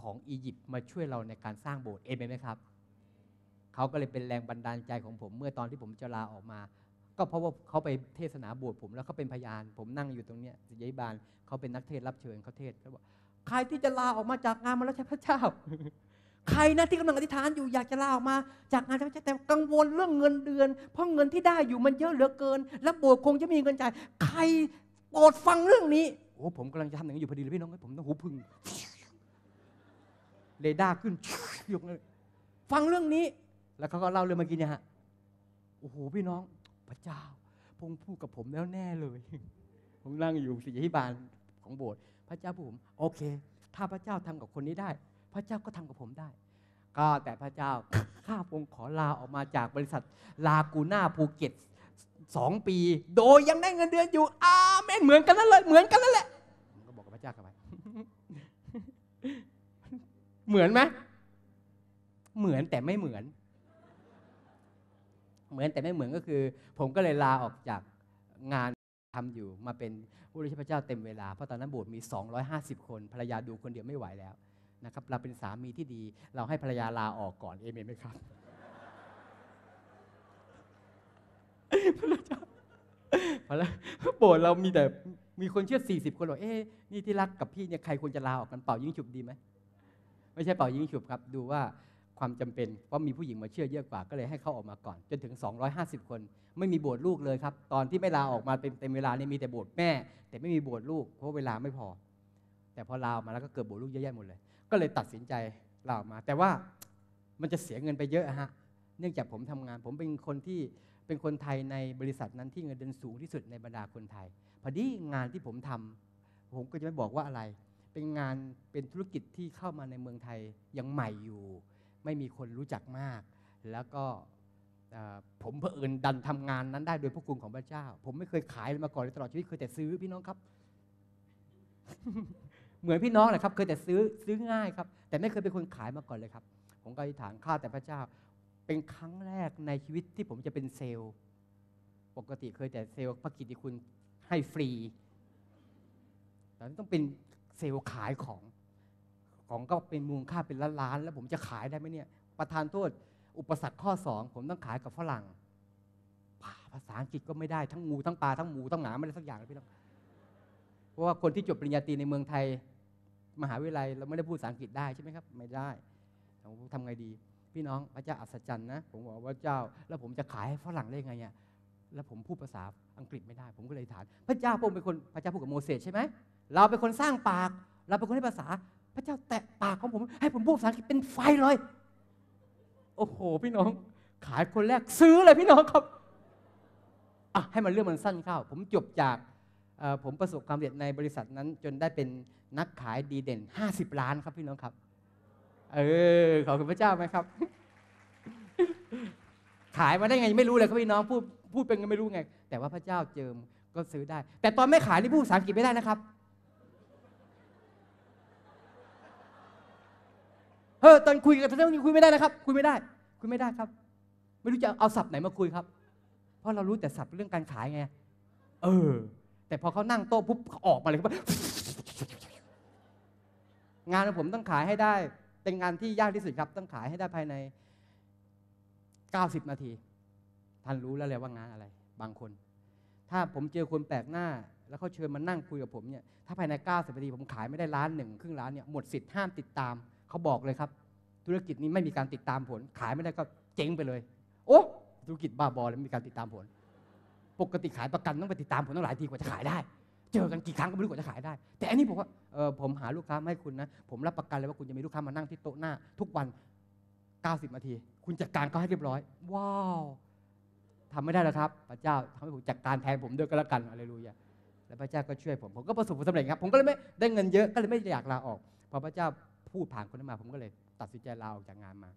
ของอียิปต์มาช่วยเราในการสร้างโบสถ์เอเมนไหมครับเขาก็เลยเป็นแรงบันดาลใจของผม เมื่อตอนที่ผมจะลาออกมา ก็เพราะว่าเขาไปเทศนาโบสถ์ผม แล้วเขาเป็นพยาน ผมนั่งอยู่ตรงนี้ยสิยบาลเขาเป็นนักเทศรับเชิญเขาเทศเขาบอกใครที่จะลาออกมาจากงานมาแล้วใช่พระเจ้าใครนะที่กำลังอธิษฐานอยู่อยากจะลาออกมา จากงานใช่ใหมแต่กังวลเรื่องเงินเดือนเพราะเงินที่ได้อยู่มันเยอะเหลือเกิน แลวโบสถ์คงจะมีเงินจ่ายใครโปรดฟังเรื่องนี้โอ้ผมกำลังจะทำอย่างนี้อยู่พอดีเลยพี่น้องผมต้องหูพึ่งเรดาร์ขึ้นยกเลยฟังเรื่องนี้ แล้วเขาก็เล่าเรื่องเมื่อกี้เนี่ยฮะโอ้โหพี่น้อง พระเจ้า พงพูดกับผมแล้วแน่เลย ผมนั่ง อยู่สิทธิบาลของโบสถ์พระเจ้าผมโอเค ถ้าพระเจ้าทำกับคนนี้ได้พระเจ้าก็ทำกับผมได้ ก็แต่พระเจ้าข้าพงขอลาออกมาจากบริษัท ลากูน่าภูเก็ตสองปี โดยยังได้เงินเดือนอยู่อาเมนเหมือนกันนั่นเลยเหมือนกันนั่นแหละ ผมก็บอกกับพระเจ้ากันไป เหมือนไหมเหมือนแต่ไม่เหมือน เหมือนแต่ไม่เหมือนก็คือ ผมก็เลยลาออกจากงานทำอยู่มาเป็นผู้รับใช้พระเจ้าเต็มเวลา เพราะตอนนั้นโบสถ์มี250คน ภรรยาดูคนเดียวไม่ไหวแล้วนะครับเราเป็นสามีที่ดีเราให้ภรรยาลาออกก่อนเอเมนไหมครับพระเจ้าพระโบสถ์เรามีแต่มีคนเชื่อ 40 คนรอเอ๊นี่ที่รักกับพี่เนี่ยใครควรจะลาออกกันเป่ายิงฉุบดีไหม ไม่ใช่เป่ายิงฉุบครับ ดูว่าความจำเป็น เพราะมีผู้หญิงมาเชื่อเยอะกว่าก็เลยให้เขาออกมาก่อนจนถึง 250 คนไม่มีโบสถ์ลูกเลยครับ ตอนที่ไม่ลาออกมาเป็นเต็มเวลาเนี่ยมีแต่โบสถ์แม่ แต่ไม่มีโบสถ์ลูกเพราะเวลาไม่พอ แต่พอลาออกมาแล้วก็เกิดโบสถ์ลูกเยอะแยะหมดเลยก็เลยตัดสินใจลาออกมา แต่ว่ามันจะเสียเงินไปเยอะฮะเนื่องจากผมทำงาน ผมเป็นคนที่เป็นคนไทยในบริษัทนั้นที่เงินเดือนสูงที่สุดในบรรดาคนไทย พอดีงานที่ผมทำ ผมก็จะไม่บอกว่าอะไร เป็นงานเป็นธุรกิจที่เข้ามาในเมืองไทยยังใหม่อยู่ ไม่มีคนรู้จักมาก แล้วก็ผมเพื่อินดันทำงานนั้น ได้โดยพระคุณของพระเจ้า ผมไม่เคยขายมาก่อนเลยตลอดชีวิตเคยแต่ซื้อพี่น้องครับเหมือนพี่น้องแหละครับเคยแต่ซื้อซื้อง่ายครับ แต่ไม่เคยเป็นคนขายมาก่อนเลยครับ ผมก็อธิษฐานข้าแต่พระเจ้าเป็นครั้งแรกในชีวิตที่ผมจะเป็นเซลล์ปกติเคยแต่เซลล์พระกิติคุณให้ฟรีแต่ต้องเป็นเซลล์ขายของของก็เป็นมูลค่าเป็นล้านล้านแล้วผมจะขายได้ไหมเนี่ย ประธานโทษอุปสรรคข้อสองผมต้องขายกับฝรั่งภาษาอังกฤษก็ไม่ได้ทั้งงูทั้งปลาทั้งหมูทั้งหนาไม่ได้สักอย่างเลยพี่น้องเพราะว่าคนที่จบปริญญาตรีในเมืองไทยมหาวิทยาลัยเราไม่ได้พูดภาษาอังกฤษได้ใช่ไหมครับ ไม่ได้ทำาไงดี พี่น้อง พระเจ้าอัศจรรย์นะผมบอกว่าเจ้า แล้วผมจะขายให้ฝรั่งได้ไงเนี่ยแล้วผมพูดภาษาอังกฤษไม่ได้ ผมก็เลยถามพระเจ้าพระองค์เป็นคนพระเจ้าพูดกับโมเสสใช่ไหมเราเป็นคนสร้างปากเราเป็นคนให้ภาษาพระเจ้าแตะปากของผมให้ผมพูดภาษาอังกฤษเป็นไฟเลยโอ้โห พี่น้องขายคนแรกซื้อเลยพี่น้องครับอ่ะให้มันเรื่องมันสั้นเข้าผมจบจากผมประสบความสำเร็จในบริษัทนั้นจนได้เป็นนักขายดีเด่น50ล้านครับ พี่น้องครับ เออขอบคุณพระเจ้าไหมครับ ขายมาได้ไงไม่รู้เลยครับพี่น้อง พูดพูดเป็นไม่รู้ไง แต่ว่าพระเจ้าเจิมก็ซื้อได้ แต่ตอนไม่ขายนี่พูดภาษาอังกฤษไม่ได้นะครับเออตอนคุยกับท่านคุยไม่ได้นะครับคุยไม่ได้คุยไม่ได้ครับ ไม่รู้จะเอาศัพท์ไหนมาคุยครับ เพราะเรารู้แต่ศัพท์เรื่องการขายไง เออแต่พอเขานั่งโต๊ะปุ๊บออกมาเลยางานของผมต้องขายให้ได้ เป็นงานที่ยากที่สุดครับ ต้องขายให้ได้ภายใน 90 นาทีท่านรู้แล้วแหละว่างานอะไร บางคน ถ้าผมเจอคนแปลกหน้า แล้วเขาเชิญมานั่งคุยกับผมเนี่ยถ้าภายใน 90 นาทีผมขายไม่ได้ล้านหนึ่งครึ่งล้านเนี่ยหมดสิทธิ์ห้ามติดตามเขาบอกเลยครับ ธุรกิจนี้ไม่มีการติดตามผล ขายไม่ได้ก็เจ๊งไปเลย โอ้ธุรกิจบ้าบอแล้วมีการติดตามผลปกติขายประกันต้องไปติดตามผมตั้งหลายทีกว่าจะขายได้ เจอกันกี่ครั้งก็ไม่รู้กว่าจะขายได้ แต่อันนี้ผมว่าผมหาลูกค้าให้คุณนะ ผมรับประกันเลยว่าคุณจะมีลูกค้ามานั่งที่โต๊ะหน้า ทุกวัน 90นาที คุณจัดการก็ให้เรียบร้อย ว้าวทำไม่ได้แล้วครับ พระเจ้าทำให้ผมจัดการแทนผมด้วยก็แล้วกันอะไรรู้ยาแล้วพระเจ้าก็ช่วยผม ผมก็ประสบความสำเร็จครับ ผมก็เลยไม่ได้เงินเยอะ ก็เลยไม่อยากลาออก พอพระเจ้าพูดผ่านคนนั้นมา ผมก็เลยตัดสินใจลาออกจากงานมา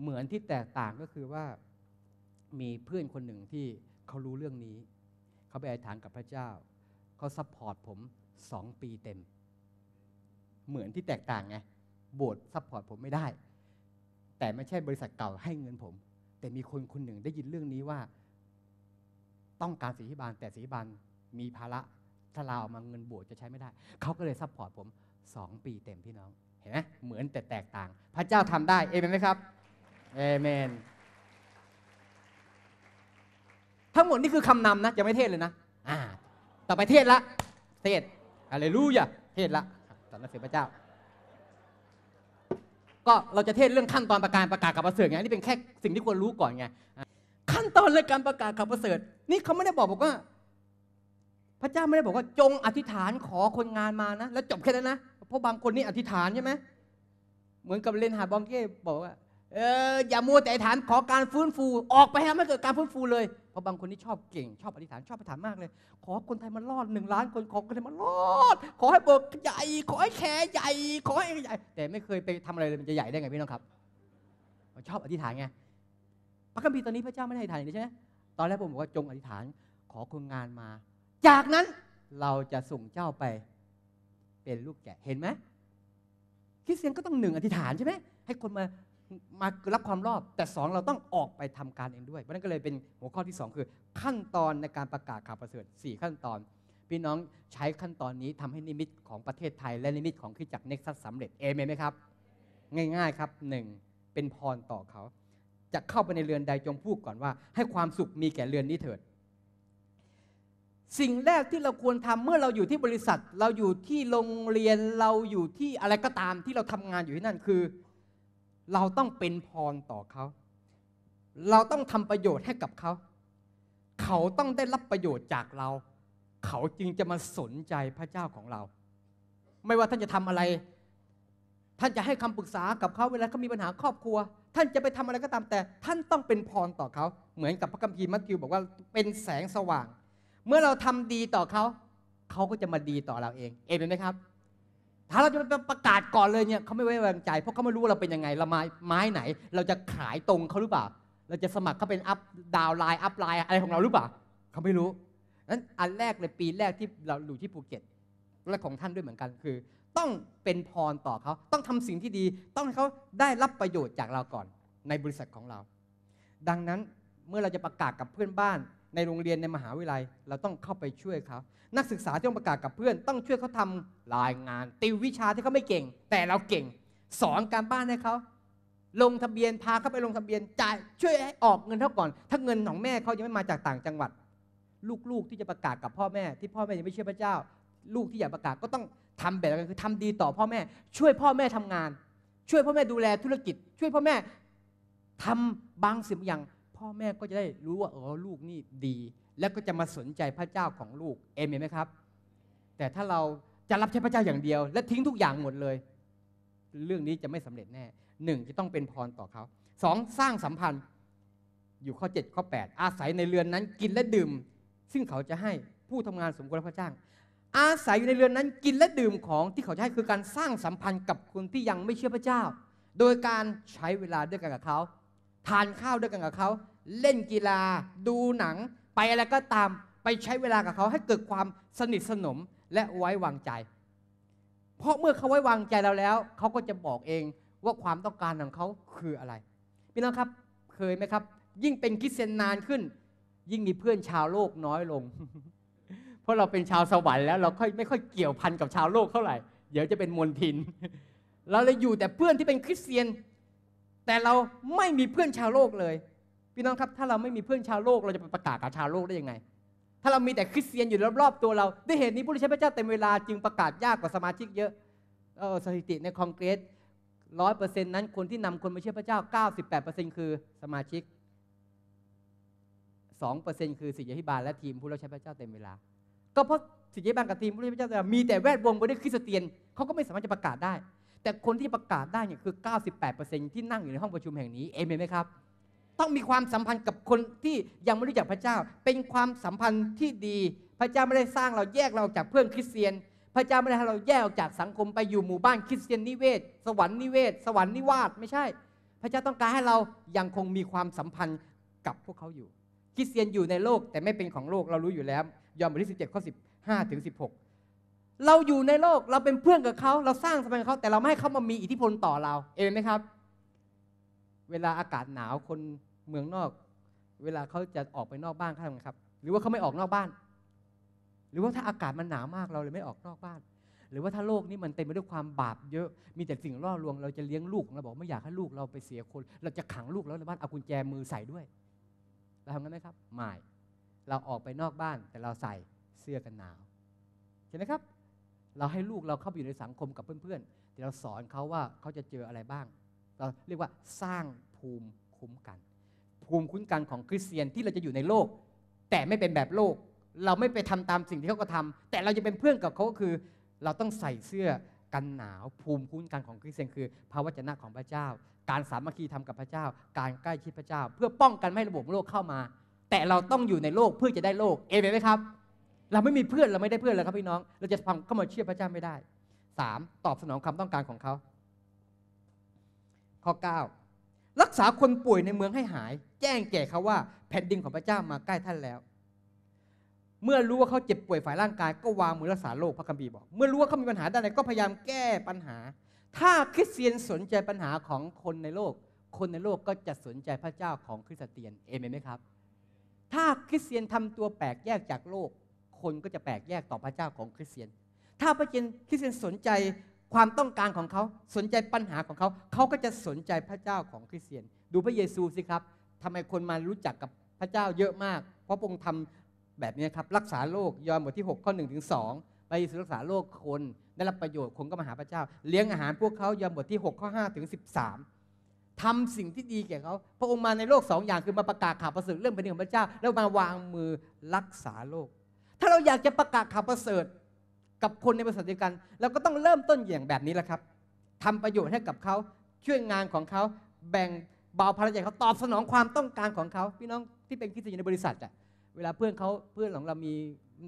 เหมือนที่แตกต่างก็คือว่ามีเพื่อนคนหนึ่งที่เขารู้เรื่องนี้ เขาไปอธิษฐานกับพระเจ้าเขาซัพพอร์ตผมสองปีเต็ม เหมือนที่แตกต่างไง โบสถ์ซัพพอร์ตผมไม่ได้ แต่ไม่ใช่บริษัทเก่าให้เงินผม แต่มีคนคนหนึ่งได้ยินเรื่องนี้ว่าต้องการสีธิบาลแต่สีธิบาลมีภาระถ้าลาออกมาเงินโบสถ์จะใช้ไม่ได้เขาก็เลยซัพพอร์ตผมสองปีเต็มพี่น้อง เห็นไหมเหมือนแต่แตกต่าง พระเจ้าทำได้ เอเมนไหมครับ เอเมนทั้งหมดนี่คือคำนำนะ ยังไม่เทศเลยนะอ่าต่อไปเทศละเทศอะไรรู้อย่าเทศละสรรเสริญพระเจ้า ก็เราจะเทศเรื่องขั้นตอนประการประกาศกับประเสริฐไงนี่เป็นแค่สิ่งที่ควรรู้ก่อนไงขั้นตอนในการประกาศข่าวประเสริฐนี่เขาไม่ได้บอกบอกว่า พระเจ้าไม่ได้บอกว่าจงอธิษฐานขอคนงานมานะแล้วจบแค่นั้นนะเพราะบางคนนี่อธิษฐานใช่ไหมเหมือนกับเลนหาบองเก้บอกว่า เอออย่ามัวแต่อธิษฐานขอการฟื้นฟูออกไปให้มันเกิดการฟื้นฟูเลยราะบางคนที่ชอบเก่ง ชอบอธิษฐานชอบอธิษฐานมากเลยขอคนไทยมารอดหนึ่งล้านคนขอคนไทยมารอด ขอให้เบิกใหญ่ ขอให้แขใหญ่ขอให้ใหญ่ แต่ไม่เคยไปทำอะไรเลยมันจะใหญ่ได้ไงพี่น้องครับชอบอธิษฐานไงพระคัมภีร์ตอนนี้พระเจ้าไม่ให้อธิษฐานอย่างนี้ใช่ไหมตอนแรกผมบอกว่าจงอธิษฐานขอคนงานมา จากนั้นเราจะส่งเจ้าไป เป็นลูกแกะเห็นไหมคริสเตียนก็ต้องหนึ่ง อธิษฐานใช่ไหมให้คนมามารับความรอบแต่2เราต้องออกไปทำการเองด้วย เพราะนั้นก็เลยเป็นหัวข้อที่ 2 คือ ขั้นตอนในการประกาศข่าวประเสริฐ4ขั้นตอนพี่น้องใช้ขั้นตอนนี้ทำให้นิมิตของประเทศไทยและนิมิตของขึ้นจากเน็กซัสสำเร็จเอเมนไหมครับ ง่ายๆครับ 1. เป็นพรต่อเขา จะเข้าไปในเรือนใดจงพูดก่อนว่า ให้ความสุขมีแก่เรือนนี้เถิด สิ่งแรกที่เราควรทำเมื่อเราอยู่ที่บริษัท เราอยู่ที่โรงเรียนเราอยู่ที่อะไรก็ตามที่เราทำงานอยู่ที่นั่นคือเราต้องเป็นพรต่อเขา เราต้องทำประโยชน์ให้กับเขา เขาต้องได้รับประโยชน์จากเรา เขาจึงจะมาสนใจพระเจ้าของเรา ไม่ว่าท่านจะทำอะไร ท่านจะให้คำปรึกษากับเขาเวลาเขามีปัญหาครอบครัว ท่านจะไปทำอะไรก็ตามแต่ ท่านต้องเป็นพรต่อเขา เหมือนกับพระคัมภีร์มัทธิวบอกว่า เป็นแสงสว่าง เมื่อเราทำดีต่อเขา เขาก็จะมาดีต่อเราเอง เอเม็นไหมครับถ้าเราจะประกาศก่อนเลยเนี่ยเขาไม่ไว้วางใจเพราะเขาไม่รู้ว่าเราเป็นยังไง เราไม้ไม้ไหน เราจะขายตรงเขาหรือเปล่าเราจะสมัครเขาเป็นอัพดาวไลน์อัพไลน์อะไรของเราหรือเปล่าเขาไม่รู้นั้นอันแรกเลยปีแรกที่เราอยู่ที่ภูเก็ตและของท่านด้วยเหมือนกันคือ ต้องเป็นพรต่อเขาต้องทำสิ่งที่ดี ต้องให้เขาได้รับประโยชน์จากเราก่อน ในบริษัทของเรา ดังนั้นเมื่อเราจะประกาศกับเพื่อนบ้านในโรงเรียนในมหาวิทยาลัยเราต้องเข้าไปช่วยเขา นักศึกษาที่ต้องประกาศกับเพื่อนต้องช่วยเขาทำรายงานติววิชาที่เขาไม่เก่ง แต่เราเก่ง สอนการบ้านให้เขาลงทะเบียนพาเขาไปลงทะเบียนจ่ายช่วยให้ออกเงินเท่าก่อน ถ้าเงินของแม่เขายังไม่มาจากต่างจังหวัด ลูกๆที่จะประกาศกับพ่อแม่ที่พ่อแม่ยังไม่เชื่อพระเจ้า ลูกที่อยากประกาศก็ต้องทำแบบกันคือ ทำดีต่อพ่อแม่ช่วยพ่อแม่ทำงาน ช่วยพ่อแม่ดูแลธุรกิจ ช่วยพ่อแม่ทำบางสิ่งอย่างพ่อแม่ก็จะได้รู้ว่าเออลูกนี่ดี แล้วก็จะมาสนใจพระเจ้าของลูกเอเมนไหมครับแต่ถ้าเราจะรับใช้พระเจ้าอย่างเดียว และทิ้งทุกอย่างหมดเลย เรื่องนี้จะไม่สำเร็จแน่หนึ่งจะต้องเป็นพรต่อเขาสองสร้างสัมพันธ์อยู่ข้อ 7 ข้อ 8 อาศัยในเรือนนั้นกินและดื่ม ซึ่งเขาจะให้ผู้ทำงานสมควรพระเจ้าอาศัยอยู่ในเรือนนั้นกินและดื่มของที่เขาจะให้คือการสร้างสัมพันธ์กับคนที่ยังไม่เชื่อพระเจ้า โดยการใช้เวลาด้วยกันกับเขาทานข้าวด้วยกันกับเขาเล่นกีฬาดูหนัง ไปอะไรก็ตามไปใช้เวลากับเขาให้เกิดความสนิทสนมและไว้วางใจ เพราะเมื่อเขาไว้วางใจเราแล้วเขาก็จะบอกเองว่าความต้องการของเขาคืออะไรพี่น้องครับเคยไหมครับ ยิ่งเป็นคริสเตียนนานขึ้น ยิ่งมีเพื่อนชาวโลกน้อยลง เพราะเราเป็นชาวสวรรค์แล้วเราค่อยไม่ค่อยเกี่ยวพันกับชาวโลกเท่าไหร่เดี๋ยวจะเป็นมวลทินเราเลยอยู่แต่เพื่อนที่เป็นคริสเตียนแต่เราไม่มีเพื่อนชาวโลกเลย พี่น้องครับ ถ้าเราไม่มีเพื่อนชาวโลกเราจะไปประกาศกับชาวโลกได้ยังไง ถ้าเรามีแต่คริสเตียนอยู่รอบๆ ตัวเราด้วยเหตุนี้ผู้รใช้พระเจ้าเต็มเวลาจึงประกาศยากกว่าสมาชิกเยอะสถิติในคอนเกรสร้อยเปอร์เซ็นต์นั้นคนที่นำคนมาเชื่อพระเจ้า 98เปอร์เซ็นต์คือสมาชิก2เปอร์เซ็นต์คือศิษยาภิบาลและทีมผู้รับใช้พระเจ้าเต็มเวลาก็เพราะศิษยาภิบาลกับทีมผู้รับใช้พระเจ้า มีแต่แวดวงบริษัทคริสเตียนเขาก็ไม่สามารถจะประกาศได้แต่คนที่ประกาศได้เนี่ยคือ 98%ที่นั่งอยู่ในห้องประชุมแห่งนี้เอเมนไหมครับต้องมีความสัมพันธ์กับคนที่ยังไม่รู้จักพระเจ้า เป็นความสัมพันธ์ที่ดี พระเจ้าไม่ได้สร้างเราแยกเราจากเพื่อนคริสเตียน พระเจ้าไม่ได้ให้เราแยกออกจากสังคมไปอยู่หมู่บ้านคริสเตียนนิเวศ สวรรค์นิเวศ สวรรค์นิวาสไม่ใช่ พระเจ้าต้องการให้เรายังคงมีความสัมพันธ์กับพวกเขาอยู่ คริสเตียนอยู่ในโลกแต่ไม่เป็นของโลกเรารู้อยู่แล้ว ยอห์นบทที่สิบเจ็ดข้อสิบห้าถึงสิบหกเราอยู่ในโลกเราเป็นเพื่อนกับเขาเราสร้างสมัยกับเขาแต่เราไม่ให้เขามามีอิทธิพลต่อเราเองไหมครับ เวลาอากาศหนาวคนเมืองนอก เวลาเขาจะออกไปนอกบ้านเขาทำไงครับ หรือว่าเขาไม่ออกนอกบ้าน หรือว่าถ้าอากาศมันหนาวมาก เราเลยไม่ออกนอกบ้าน หรือว่าถ้าโลกนี้มันเต็มไปด้วยความบาปเยอะ มีแต่สิ่งล่อลวง เราจะเลี้ยงลูกเราบอกไม่อยากให้ลูกเราไปเสียคน เราจะขังลูกเราในบ้านเอากุญแจมือใส่ด้วย เราทำกันไหมครับไม่เราออกไปนอกบ้าน แต่เราใส่เสื้อกันหนาวใช่ไหมครับเราให้ลูกเราเข้าไปอยู่ในสังคมกับเพื่อนๆแต่เราสอนเขาว่าเขาจะเจออะไรบ้างเราเรียกว่าสร้างภูมิคุ้มกัน ภูมิคุ้มกันของคริสเตียนที่เราจะอยู่ในโลก แต่ไม่เป็นแบบโลก เราไม่ไปทำตามสิ่งที่เขาก็ทาแต่เราจะเป็นเพื่อนกับเขาก็คือ เราต้องใส่เสื้อกันหนาวภูมิคุ้มกันของคริสเตียนคือ พระวจนะของพระเจ้า การสามัคคีทำกับพระเจ้า การใกล้ชิดพระเจ้า เพื่อป้องกันไม่ให้ระบบโลกเข้ามา แต่เราต้องอยู่ในโลกเพื่อจะได้โลกเอเมนไหมครับเราไม่มีเพื่อนเราไม่ได้เพื่อนแล้วครับพี่น้อง เราจะทำเข้ามาเชื่อพระเจ้าไม่ได้สามตอบสนองความต้องการของเขา ข้อ 9 รักษาคนป่วยในเมืองให้หาย แจ้งแก่เขาว่าแผ่นดินของพระเจ้ามาใกล้ท่านแล้ว เมื่อรู้ว่าเขาเจ็บป่วยฝ่ายร่างกายก็วางมือรักษาโรคพระคัมภีร์บอก เมื่อรู้ว่าเขามีปัญหาด้านไหนก็พยายามแก้ปัญหา ถ้าคริสเตียนสนใจปัญหาของคนในโลก คนในโลกก็จะสนใจพระเจ้าของคริสเตียนเอเมนไหมครับ ถ้าคริสเตียนทำตัวแปลกแยกจากโลกคนก็จะแปลกแยกต่อพระเจ้าของคริสเตียน ถ้าพระเจ้าคริสเตียนสนใจความต้องการของเขาสนใจปัญหาของเขา เขาก็จะสนใจพระเจ้าของคริสเตียน ดูพระเยซูสิครับ ทำไมคนมารู้จักกับพระเจ้าเยอะมาก เพราะพระองค์ทำแบบนี้ครับรักษาโรคยอห์นบทที่6ข้อ1ถึง2พระเยซูรักษาโรคคน ได้รับประโยชน์ คนก็มาหาพระเจ้า เลี้ยงอาหารพวกเขายอห์นบทที่6ข้อ5ถึง13ทำสิ่งที่ดีแก่เขาพระองค์มาในโลกสองอย่างคือมาประกาศข่าวประเสริฐเรื่องเป็นของพระเจ้าแล้วมาวางมือรักษาโรคถ้าเราอยากจะประกาศข่าวประเสริฐกับคนในบริษัทเดียวกันเราก็ต้องเริ่มต้นอย่างแบบนี้แหละครับ ทำประโยชน์ให้กับเขาช่วยงานของเขาแบ่งเบาภาระใจเขาตอบสนองความต้องการของเขาพี่น้องที่เป็นคิดจะีย่ในบริษัทอะเวลาเพื่อนเขาเพื่อนของเรา มี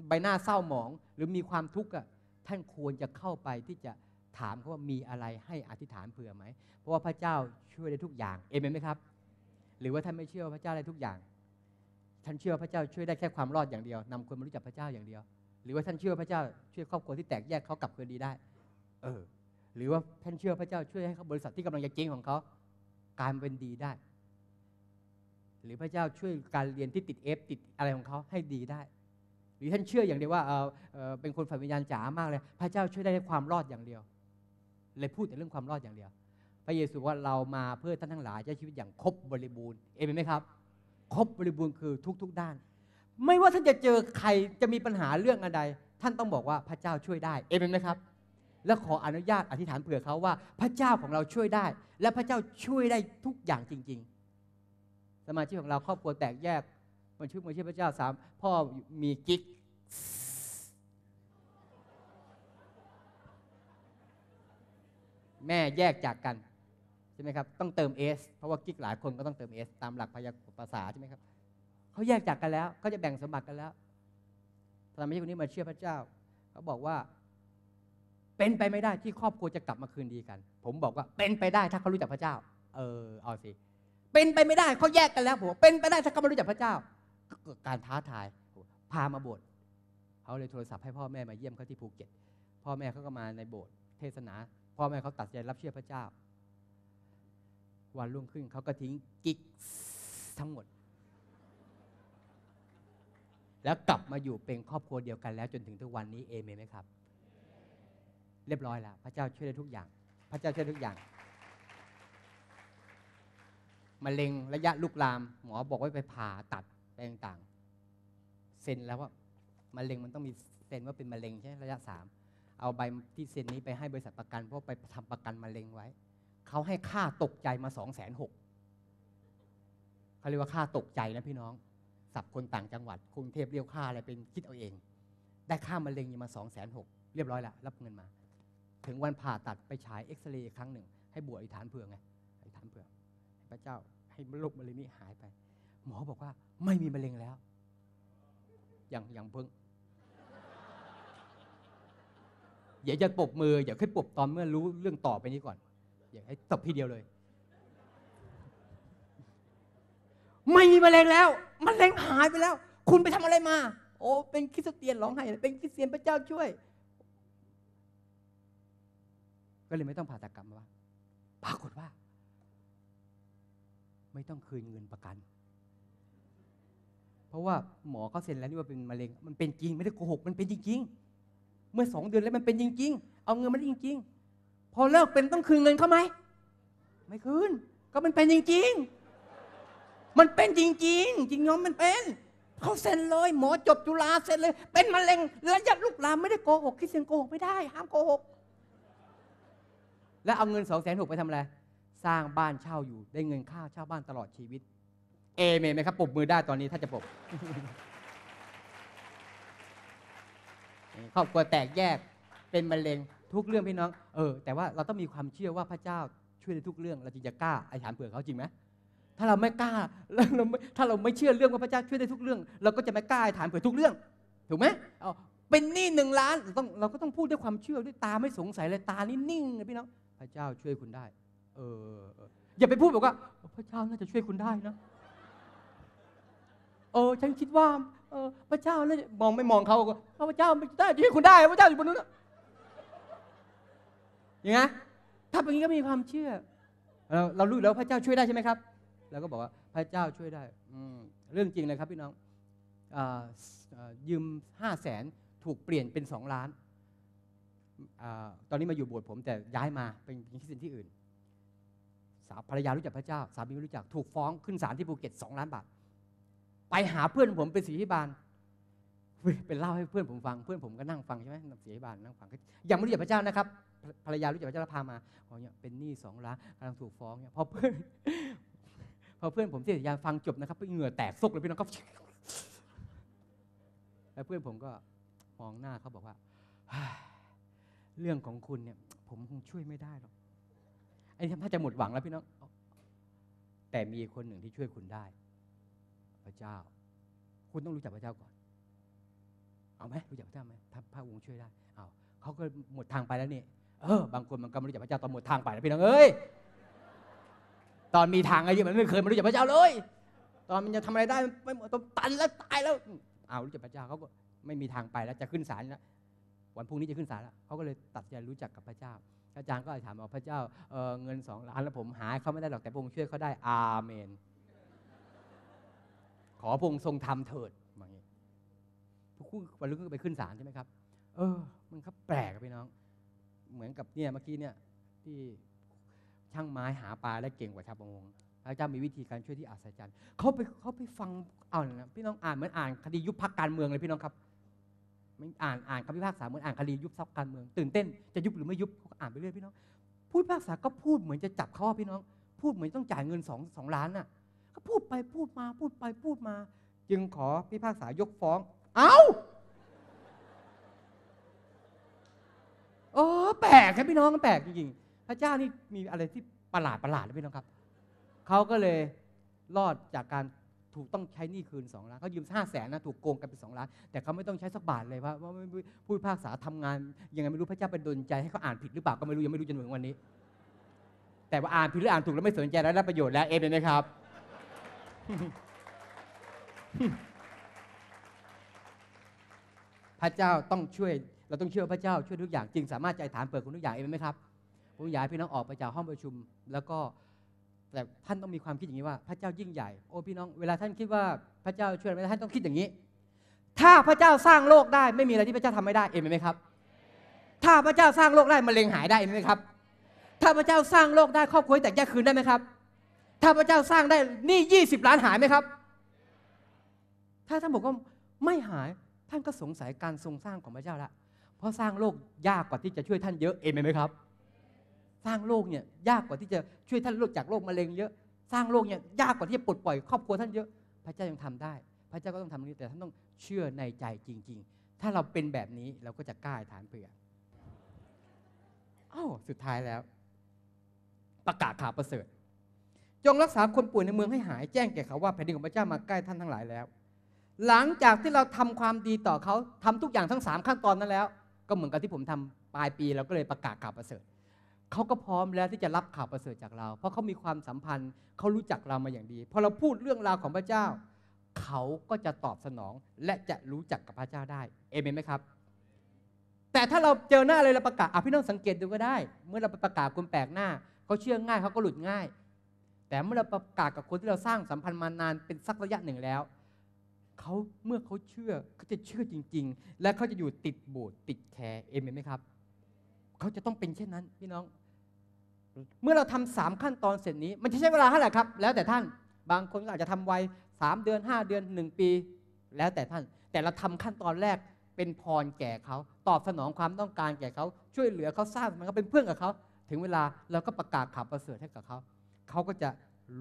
ใบหน้าเศร้าหมองหรือมีความทุกข์อะท่านควรจะเข้าไปที่จะถามเขาว่ามีอะไรให้อธิษฐานเผื่อไหมเพราะว่าพระเจ้าช่วยได้ทุกอย่างเอเมนไหมครับหรือว่าท่านไม่เชื่อว่าพระเจ้าได้ทุกอย่างท่านเชื่อพระเจ้าช่วยได้แค่ความรอดอย่างเดียวนำคนมารู้จักพระเจ้าอย่างเดียว หรือว่าท่านเชื่อพระเจ้าช่วยครอบครัวที่แตกแยกเขากลับคืนดีได้ เออ หรือว่าท่านเชื่อพระเจ้าช่วยให้บริษัทที่กำลังจะเจ๊งของเขาการเป็นดีได้ หรือพระเจ้าช่วยการเรียนที่ติดเอฟติดอะไรของเขาให้ดีได้ หรือท่านเชื่ออย่างเดียวว่า เออเออเป็นคนฝ่ายวิญญาณจ๋ามากเลย พระเจ้าช่วยได้แค่ความรอดอย่างเดียวเลยพูดแต่เรื่องความรอดอย่างเดียว พระเยซูว่าเรามาเพื่อท่านทั้งหลายจะชีวิตอย่างครบบริบูรณ์เอเมนไหมครับครบบริบูรณ์คือทุกๆด้าน ไม่ว่าท่านจะเจอใครจะมีปัญหาเรื่องอะไรท่านต้องบอกว่าพระเจ้าช่วยได้เอเมนไหมครับ และขออนุญาต อธิษฐานเผื่อเขาว่าพระเจ้าของเราช่วยได้ และพระเจ้าช่วยได้ทุกอย่างจริง ๆ สมาชิกของเราครอบครัวแตกแยกมันชื่อมันชื่อพระเจ้าสามพ่อมีกิ๊กแม่แยกจากกันช่ไหมครับต้องเติม S เพราะว่ากิ๊กหลายคนก็ต้องเติม S ตามหลักพยากรณ์ภาษาใช่ไหมครับเขาแยกจากกันแล้วเขาจะแบ่งสมบัติกันแล้วสามีคนนี้มาเชื่อพระเจ้าเขาบอกว่า เป็นไปไม่ได้ที่ครอบครัวจะกลับมาคืนดีกัน ผมบอกว่าเป็นไปได้ถ้าเขารู้จักพระเจ้า เออเอาสิเป็นไปไม่ได้เขาแยกกันแล้วผมเป็นไปได้ถ้าเขาไม่รู้จักพระเจ้ากการท้าทายพามาโบสถ์เขาเลยโทรศัพท์ให้พ่อแม่มาเยี่ยมเขาที่ภูเก็ตพ่อแม่เขาก็มาในโบสถ์เทศนาพ่อแม่เขาตัดใจรับเชื่อพระเจ้าวันรุ่งขึ้นเขาก็ทิ้งกิ๊กทั้งหมด แล้วกลับมาอยู่เป็นครอบครัวเดียวกันแล้วจนถึงทุกวันนี้เอเมนไหมครับ เรียบร้อยแล้ว พระเจ้าช่วยได้ทุกอย่าง พระเจ้าช่วยทุกอย่างมะเร็งระยะลุกลาม หมอบอกว่าไปผ่าตัดอะไรต่างๆเซ็นแล้วว่ามะเร็งมันต้องมีเซ็นว่าเป็นมะเร็งใช่ระยะสามเอาใบที่เซ็นนี้ไปให้บริษัทประกันเพราะไปทำประกันมะเร็งไว้เขาให้ค่าตกใจมาสองแสนหกเขาเรียกว่าค่าตกใจนะพี่น้อง สับคนต่างจังหวัดกรุงเทพเรียกค่าอะไรเป็นคิดเอาเอง ได้ค่ามะเร็งมาสองแสนหกเรียบร้อยละ รับเงินมา ถึงวันผ่าตัดไปฉายเอ็กซเรย์ครั้งหนึ่งให้บวชอธิฐานเผื่อไงอธิฐานเผื่อพระเจ้าให้โรคมะเร็งนี้หายไป หมอบอกว่า ไม่มีมะเร็งแล้ว อย่างอย่างเพิ่งเดี๋ยวจะปบมือเดี๋ยวขึ้นปบตอนเมื่อรู้เรื่องต่อไปนี้ก่อนอยางให้ตบพี่เดียวเลย ไม่มีมะเร็งแล้ว มะเร็งหายไปแล้ว คุณไปทำอะไรมา โอ้ เป็นคริสเตียนร้องไห้ เป็นคริสเตียนพระเจ้าช่วย ก็เลยไม่ต้องผ่าตัดกรรมว่า ปรากฏว่า ไม่ต้องคืนเงินประกัน เพราะว่าหมอเขาเซ็นแล้วนี่ว่าเป็นมะเร็ง มันเป็นจริงไม่ได้โกหก มันเป็นจริง ๆ เมื่อสองเดือนแล้วมันเป็นจริง ๆ เอาเงินมาได้จริง ๆพอเลิกเป็นต้องคืนเงินเขาไหมไม่คืนก็มันเป็นจริง ๆ มันเป็นจริง ๆ จริงยอมมันเป็นเขาเซ็นเลยหมอจบจุฬาเซ็นเลย เป็นมะเร็งระยะลุกลามไม่ได้โกหกคิดเสียงโกหกไม่ได้ห้ามโกหกแล้วเอาเงินสองแสนหกไปทำอะไร สร้างบ้านเช่าอยู่ได้เงินค่า เช่าบ้านตลอดชีวิต เอเมนไหมครับปรบมือได้ตอนนี้ถ้าจะปรบครอบครัวแตกแยกเป็นมะเร็งทุกเรื่องพี่น้อง เออ แต่ว่าเราต้องมีความเชื่อว่าพระเจ้าช่วยในทุกเรื่อง เราจึงจะกล้าอธิษฐานเผื่อเขาจริงไหมถ้าเราไม่กล้าแล้วเราถ้าเราไม่เชื่อเรื่องว่าพระเจ้าช่วยในทุกเรื่อง เราก็จะไม่กล้าอธิษฐานเผื่อทุกเรื่องถูกไหมเอเป็นหนี้หนึ่งล้านต้องเราก็ต้องพูดด้วยความเชื่อ ด้วยตาไม่สงสัยเลย ตานี่นิ่งเลยพี่น้อง พระเจ้าช่วยคุณได้ เออ อย่าไปพูดบอกว่า พระเจ้าน่าจะช่วยคุณได้นะ เออ ฉันคิดว่า เออ พระเจ้าน่าจะมองไม่มองเขาก็พระเจ้าไม่ได้ช่วยคุณได้พระเจ้าอยู่บนนู้นอย่างนี้ถ้าเป็นงี้ก็มีความเชื่อ เราเรารู้แล้วพระเจ้าช่วยได้ใช่ไหมครับเราก็บอกว่าพระเจ้าช่วยได้เรื่องจริงเลยครับพี่น้องยืมห้าแสนถูกเปลี่ยนเป็นสองล้านอตอนนี้มาอยู่บวชผมแต่ย้ายมาเป็นที่สเตีนที่อื่น สาภรรยารู้จักพระเจ้าสามีรู้จัก ถูกฟ้องขึ้นศาลที่ภูเก็ตสองล้านบาทไปหาเพื่อนผมเป็นศรีธิบาลเป็นเล่าให้เพื่อนผมฟัง เพื่อนผมก็นั่งฟังใช่ไหมนเสียบานนั่งฟัง ยังไม่รู้จักพระเจ้านะครับ ภรรยารู้จักพระเจ้าพามาอ๋เนี่ยเป็นหนี้สองล้านกำลังถูกฟ้องเนี่ย พอเพื่อน พอเพื่อนผมที่สัญญาฟังจบนะครับ เหงื่อแตกซกเลยพี่น้องก็ แล้วเพื่อนผมก็มองหน้าเขาบอกว่า เรื่องของคุณเนี่ย ผมคงช่วยไม่ได้หรอกไอ้ถ้าจะหมดหวังแล้วพี่น้อง แต่มีคนหนึ่งที่ช่วยคุณได้ พระเจ้า คุณต้องรู้จักพระเจ้าก่อนเอาไหมรู้จักพระเจ้าไหมถ้าพระองค์ช่วยได้เอาเขาก็หมดทางไปแล้วนี่เออบางคนมันก็ไม่รู้จักพระเจ้าตอนหมดทางไป้วพี่น้องเอ้ยตอนมีทางอะไรที่มันไม่เคยมันรู้จักพระเจ้าเลย ตอนมันจะทำอะไรได้ไม่หมดตอนตันแล้วตายแล้ว เอารู้จักพระเจ้าเขาก็ไม่มีทางไปแล้วจะขึ้นศาลแล้ววันพรุ่งนี้จะขึ้นศาลแล้วเขาก็เลยตัดใจรู้จักกับพระเจ้าอาจารย์ก็ถามว่าพระเจ้าเเงินสองล้านแล้วผมหาเขาไม่ได้หรอกแต่พระองค์ช่วยเขาได้ อาเมน ขอพระองค์ทรงทำเถิดคูวันรุ่งขึ้นไปขึ้นศาลใช่ไหมครับ เออ มันก็แปลกพี่น้อง เหมือนกับเนี่ยเมื่อกี้เนี่ยที่ช่างไม้หาปลาและเก่งกว่าชาวประมง พระเจ้ามีวิธีการช่วยที่อัศจรรย์เขาไปเขาไปฟังอ่านนะพี่น้องอ่านเหมือนอ่านคดียุบพักการเมืองเลยพี่น้องครับมันอ่านอ่านคำพิพากษาเหมือนอ่านคดียุบซอัการเมืองตื่นเต้นจะยุบหรือไม่ยุบอ่านไปเรื่อยพี่น้องพูดพิพากษาก็พูดเหมือนจะจับเขาพี่น้อง พูดเหมือนต้องจ่ายเงินสองสองล้านน่ะ ก็พูดไปพูดมาพูดไปพูดมา จึงขอพิพากษายกฟ้องเอา้าโอ้ แปลกครับพี่น้องแปลกจริงๆ พระเจ้านี่มีอะไรที่ประหลาดประหลาดนะพี่น้องครับ เขาก็เลยรอดจากการถูกต้องใช้หนี้คืนสองล้านเขายืมห้าแสนนะถูกโกงกันไปสองล้าน แต่เขาไม่ต้องใช้สักบาทเลยเพราะว่าผู้พิพากษาทำงาน ยังไงไม่รู้พระเจ้าเป็นดลใจให้เขาอ่านผิดหรือเปล่าก็ไม่รู้ยังไม่รู้จนถึงวันนี้ แต่ว่าอ่านผิดหรืออ่านถูกแล้วไม่สนใจแล้วได้ประโยชน์แล้วเอฟเห็นไหมครับพระเจ้าต้องช่วยเราต้องเชื่อพระเจ้าช่วยทุกอย่างจริงสามารถใจฐานเปิดคุณทุกอย่างเองไหมครับผมอยากพี่น้องออกไปจากห้องประชุม แล้วก็แต่ท่านต้องมีความคิดอย่างนี้ว่า พระเจ้ายิ่งใหญ่โอ้พี่น้อง เวลาท่านคิดว่าพระเจ้าช่วยไม่ได้ท่านต้องคิดอย่างนี้ ถ้าพระเจ้าสร้างโลกได้ไม่มีอะไรที่พระเจ้าทำไม่ได้เองไหมครับ ถ้าพระเจ้าสร้างโลกได้มะเร็งหายได้เองไหมครับ ถ้าพระเจ้าสร้างโลกได้ครอบครัวแต่แยกคืนได้ไหมครับ ถ้าพระเจ้าสร้างได้นี่ 20ล้านหายไหมครับ ถ้าท่านบอกว่าไม่หายท่านก็สงสัยการทรงสร้างของพระเจ้าละเพราะสร้างโลกยากกว่าที่จะช่วยท่านเยอะ เอเมนไหมครับ สร้างโลกเนี่ยยากกว่าที่จะช่วยท่านลดจากโรคมะเร็งเยอะ สร้างโลกเนี่ยยากกว่าที่จะปลดปล่อยครอบครัวท่านเยอะ พระเจ้ายังทำได้ พระเจ้าก็ต้องทำนี้แต่ท่านต้องเชื่อในใจจริงๆ ถ้าเราเป็นแบบนี้เราก็จะกล้าฐานเผื่ออ้าสุดท้ายแล้ว ประกาศข่าวประเสริฐ จงรักษาคนป่วยในเมืองให้หาย แจ้งแก่เขาว่าแผ่นดินของพระเจ้ามาใกล้ท่านทั้งหลายแล้วหลังจากที่เราทำความดีต่อเขาทำทุกอย่างทั้ง 3 ขั้นตอนนั้นแล้ว ก็เหมือนกับที่ผมทำปลายปีเราก็เลยประกาศข่าวประเสริฐ เขาก็พร้อมแล้วที่จะรับข่าวประเสริฐจากเรา เพราะเขามีความสัมพันธ์เขารู้จักเรามาอย่างดีพอเราพูดเรื่องราวของพระเจ้า เขาก็จะตอบสนองและจะรู้จักกับพระเจ้าได้เอเมนไหมครับแต่ถ้าเราเจอหน้าเลยเราประกาศอ่ะพี่น้องสังเกตดูก็ได้ เมื่อเราไปประกาศคนแปลกหน้า เขาเชื่อง่ายเขาก็หลุดง่าย แต่เมื่อเราประกาศกับคนที่เราสร้างสัมพันธ์มานานเป็นสักระยะหนึ่งแล้วเขาเมื่อเขาเชื่อเขาจะเชื่อจริงๆ และเขาจะอยู่ติดโบสถ์ติดแคร์เอเมนไหมครับ เขาจะต้องเป็นเช่นนั้นพี่น้อง เมื่อเราทำสามขั้นตอนเสร็จนี้มันจะใช้เวลาเท่าไหร่ครับแล้วแต่ท่านบางคนก็อาจจะทำไวสามเดือนห้าเดือนหนึ่งปี แล้วแต่ท่านแต่เราทำขั้นตอนแรกเป็นพรแก่เขาตอบสนองความต้องการแก่เขาช่วยเหลือเขาสร้างมันก็เป็นเพื่อนกับเขา ถึงเวลาเราก็ประกาศข่าวประเสริฐให้กับเขา เขาก็จะ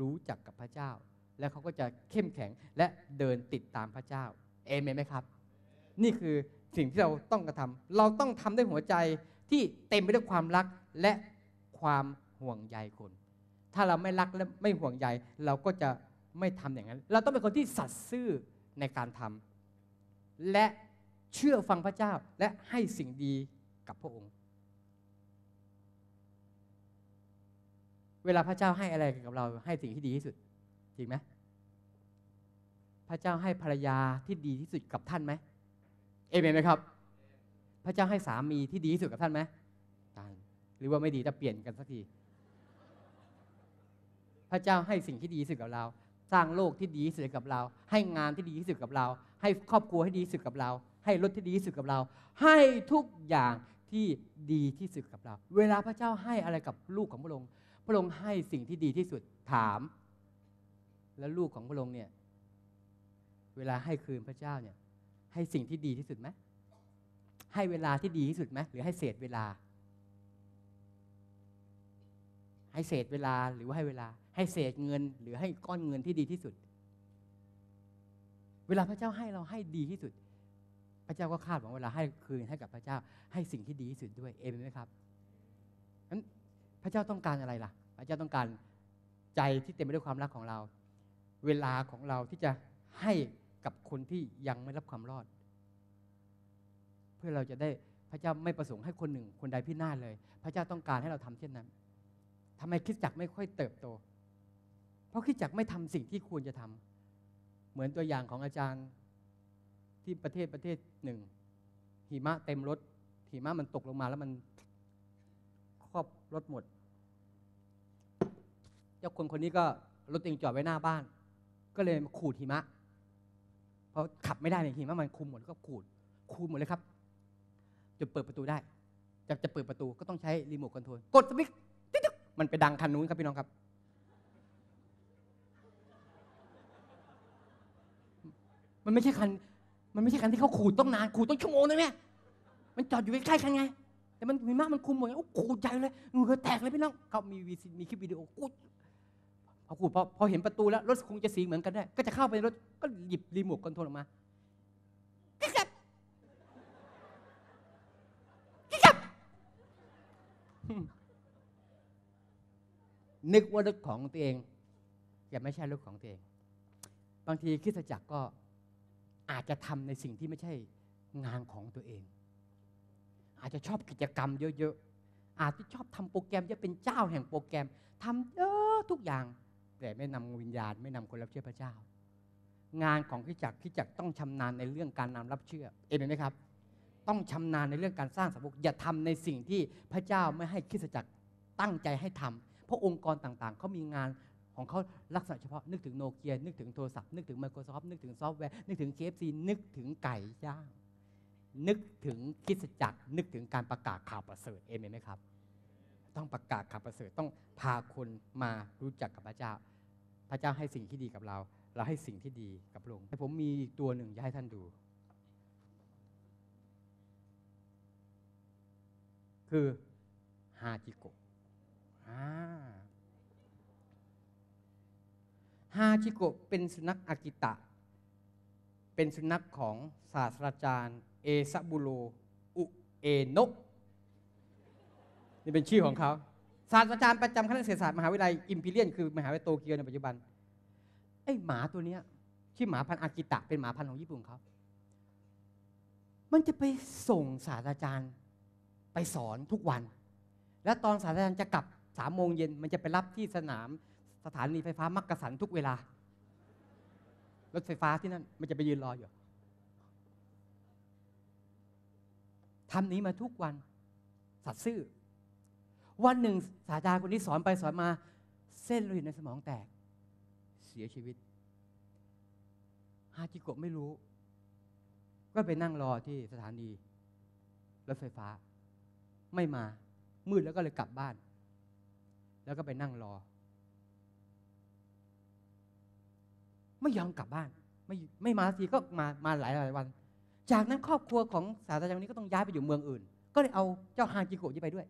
รู้จักกับพระเจ้าแล้วเขาก็จะเข้มแข็งและเดินติดตามพระเจ้าเอเมนไหมครับ นี่คือสิ่งที่เราต้องกระทำ เราต้องทำด้วยหัวใจที่เต็มไปด้วยความรักและความห่วงใยคน ถ้าเราไม่รักและไม่ห่วงใยเราก็จะไม่ทำอย่างนั้น เราต้องเป็นคนที่สัตย์ซื่อในการทำ และเชื่อฟังพระเจ้าและให้สิ่งดีกับพระองค์ เวลาพระเจ้าให้อะไรกับเราให้สิ่งที่ดีที่สุดจริงไหมพระเจ้าให้ภรรยาที่ดีที่สุดกับท่านไหมเอเมนไหมครับ พระเจ้าให้สามีที่ดีที่สุดกับท่านไหมใช่หรือว่าไม่ดีจะเปลี่ยนกันสักทีพระเจ้าให้สิ่งที่ดีที่สุดกับเรา สร้างโลกที่ดีที่สุดกับเรา ให้งานที่ดีที่สุดกับเรา ให้ครอบครัวให้ดีที่สุดกับเรา ให้รถที่ดีที่สุด กับเรา ให้ทุกอย่างที่ดีที่สุดกับเรา เวลาพระเจ้าให้อะไรกับลูกของพระองค์พระองค์ให้สิ่งที่ดีที่สุดถามแล้วลูกของพระองค์เนี่ยเวลาให้คืนพระเจ้าเนี่ย ให้สิ่งที่ดีที่สุดไหมให้เวลาที่ดีที่สุดไหม หรือให้เศษเวลา ให้เศษเวลาหรือว่าให้เวลา ให้เศษเงินหรือให้ก้อนเงินที่ดีที่สุด เวลาพระเจ้าให้เราให้ดีที่สุด พระเจ้าก็คาดหวัง เวลาให้คืนให้กับพระเจ้า ให้สิ่งที่ดีที่สุดด้วยเอเมนไหมครับนั้นพระเจ้าต้องการอะไรล่ะ พระเจ้าต้องการใจที่เต็มไปด้วยความรักของเราเวลาของเราที่จะให้กับคนที่ยังไม่รับความรอด เพื่อเราจะได้พระเจ้าไม่ประสงค์ให้คนหนึ่งคนใดพินาศเลย พระเจ้าต้องการให้เราทำเช่นนั้น ทำไมคิดจักไม่ค่อยเติบโตเพราะคิดจักไม่ทำสิ่งที่ควรจะทำ เหมือนตัวอย่างของอาจารย์ที่ประเทศประเทศหนึ่งหิมะเต็มรถหิมะมันตกลงมาแล้วมันครอบรถหมด เจ้าคนคนนี้ก็รถเองจอดไว้หน้าบ้านก็เลยขูดหิมะ เพราะขับไม่ได้ในหิมะมันคุมหมดก็ขูดคูหมดเลยครับ จะเปิดประตูได้ จะจะเปิดประตูก็ต้องใช้รีโมทคอนโทรล กดสวิตช์ติ๊กมันไปดังคันนู้นครับพี่น้องครับ มันไม่ใช่คัน มันไม่ใช่คันที่เขาขูดต้องนานขูดต้องชั่วโมงนึงเนี่ยมันจอดอยู่ใกล้ๆกันไง แต่มันหิมะมันคุมหมดไงโอ้ขูดใจเลยมือแตกเลยพี่น้องเขามีวีซีมีคลิปวิดีโอขูดเอาพูพอพอเห็นประตูแล้ว รถคงจะสีเหมือนกันได้ ก็จะเข้าไปรถก็หยิบรีโมทคอนโทรลออกมานึกว่ารถของตัวเองแต่ไม่ใช่รถของตัวเอง บางทีคิดจักรก็อาจจะทำในสิ่งที่ไม่ใช่งานของตัวเอง อาจจะชอบกิจกรรมเยอะๆ อาจจะชอบทำโปรแกรมจะเป็นเจ้าแห่งโปรแกรม ทำเยอะทุกอย่างแต่ไม่นำวิญญาณไม่นำคนรับเชื่อพระเจ้า งานของขิจักขิจักต้องชำนาญในเรื่องการนำรับเชื่อเอเมนไหมครับ ต้องชำนาญในเรื่องการสร้างสาวกอย่าทำในสิ่งที่พระเจ้าไม่ให้คิดจักรตั้งใจให้ทำเพราะองค์กรต่างๆเขามีงานของเขาลักษณะเฉพาะนึกถึงโนเกียนึกถึงโทรศัพท์ นึกถึง Microsoft นึกถึงซอฟต์แวร์นึกถึง KFC นึกถึงไก่ย่างนึกถึงคิดจักรนึกถึงการประกาศข่าวประเสริฐเอเมนไหมครับต้องประกาศข่าวประเสริฐต้องพาคนมารู้จักกับพระเจ้าพระเจ้าให้สิ่งที่ดีกับเรา เราให้สิ่งที่ดีกับพระองค์ให้ผมมีอีกตัวหนึ่งอยากให้ท่านดู คือฮาจิโกะฮาจิโกะเป็นสุนัขอากิตะเป็นสุนัขของศาสตราจารย์เอซาบุโรอุเอโนะนี่เป็นชื่อของเขาศาสตราจารย์ประจำคณะเศรษฐศาสตร์มหาวิทยาลัยอิมพีเรียนคือมหาวิทยาลัยโตเกียวในปัจจุบันไอ้หมาตัวเนี้ยชื่อหมาพันธุ์อากิตะเป็นหมาพันธุ์ของญี่ปุ่นเขามันจะไปส่งศาสตราจารย์ไปสอนทุกวัน แล้วตอนศาสตราจารย์จะกลับสามโมงเย็นมันจะไปรับที่สนาม สถานีไฟฟ้ามักกะสันทุกเวลา รถไฟฟ้าที่นั่นมันจะไปยืนรออยู่ทำนี้มาทุกวัน สัตว์ซื่อวันหนึ่งศาสตราจารย์คนนี้สอนไปสอนมา เส้นโลหิตในสมองแตกเสียชีวิตฮาจิโกะไม่รู้ ก็ไปนั่งรอที่สถานีรถไฟฟ้า ไม่มามืดแล้วก็เลยกลับบ้าน แล้วก็ไปนั่งรอ ไม่ยอมกลับบ้าน ไม่ไม่มาทีก็มามาหลายหลายวัน จากนั้นครอบครัวของศาสตราจารย์นี้ก็ต้องย้ายไปอยู่เมืองอื่น ก็เลยเอาเจ้าฮาจิโกะนี้ไปด้วย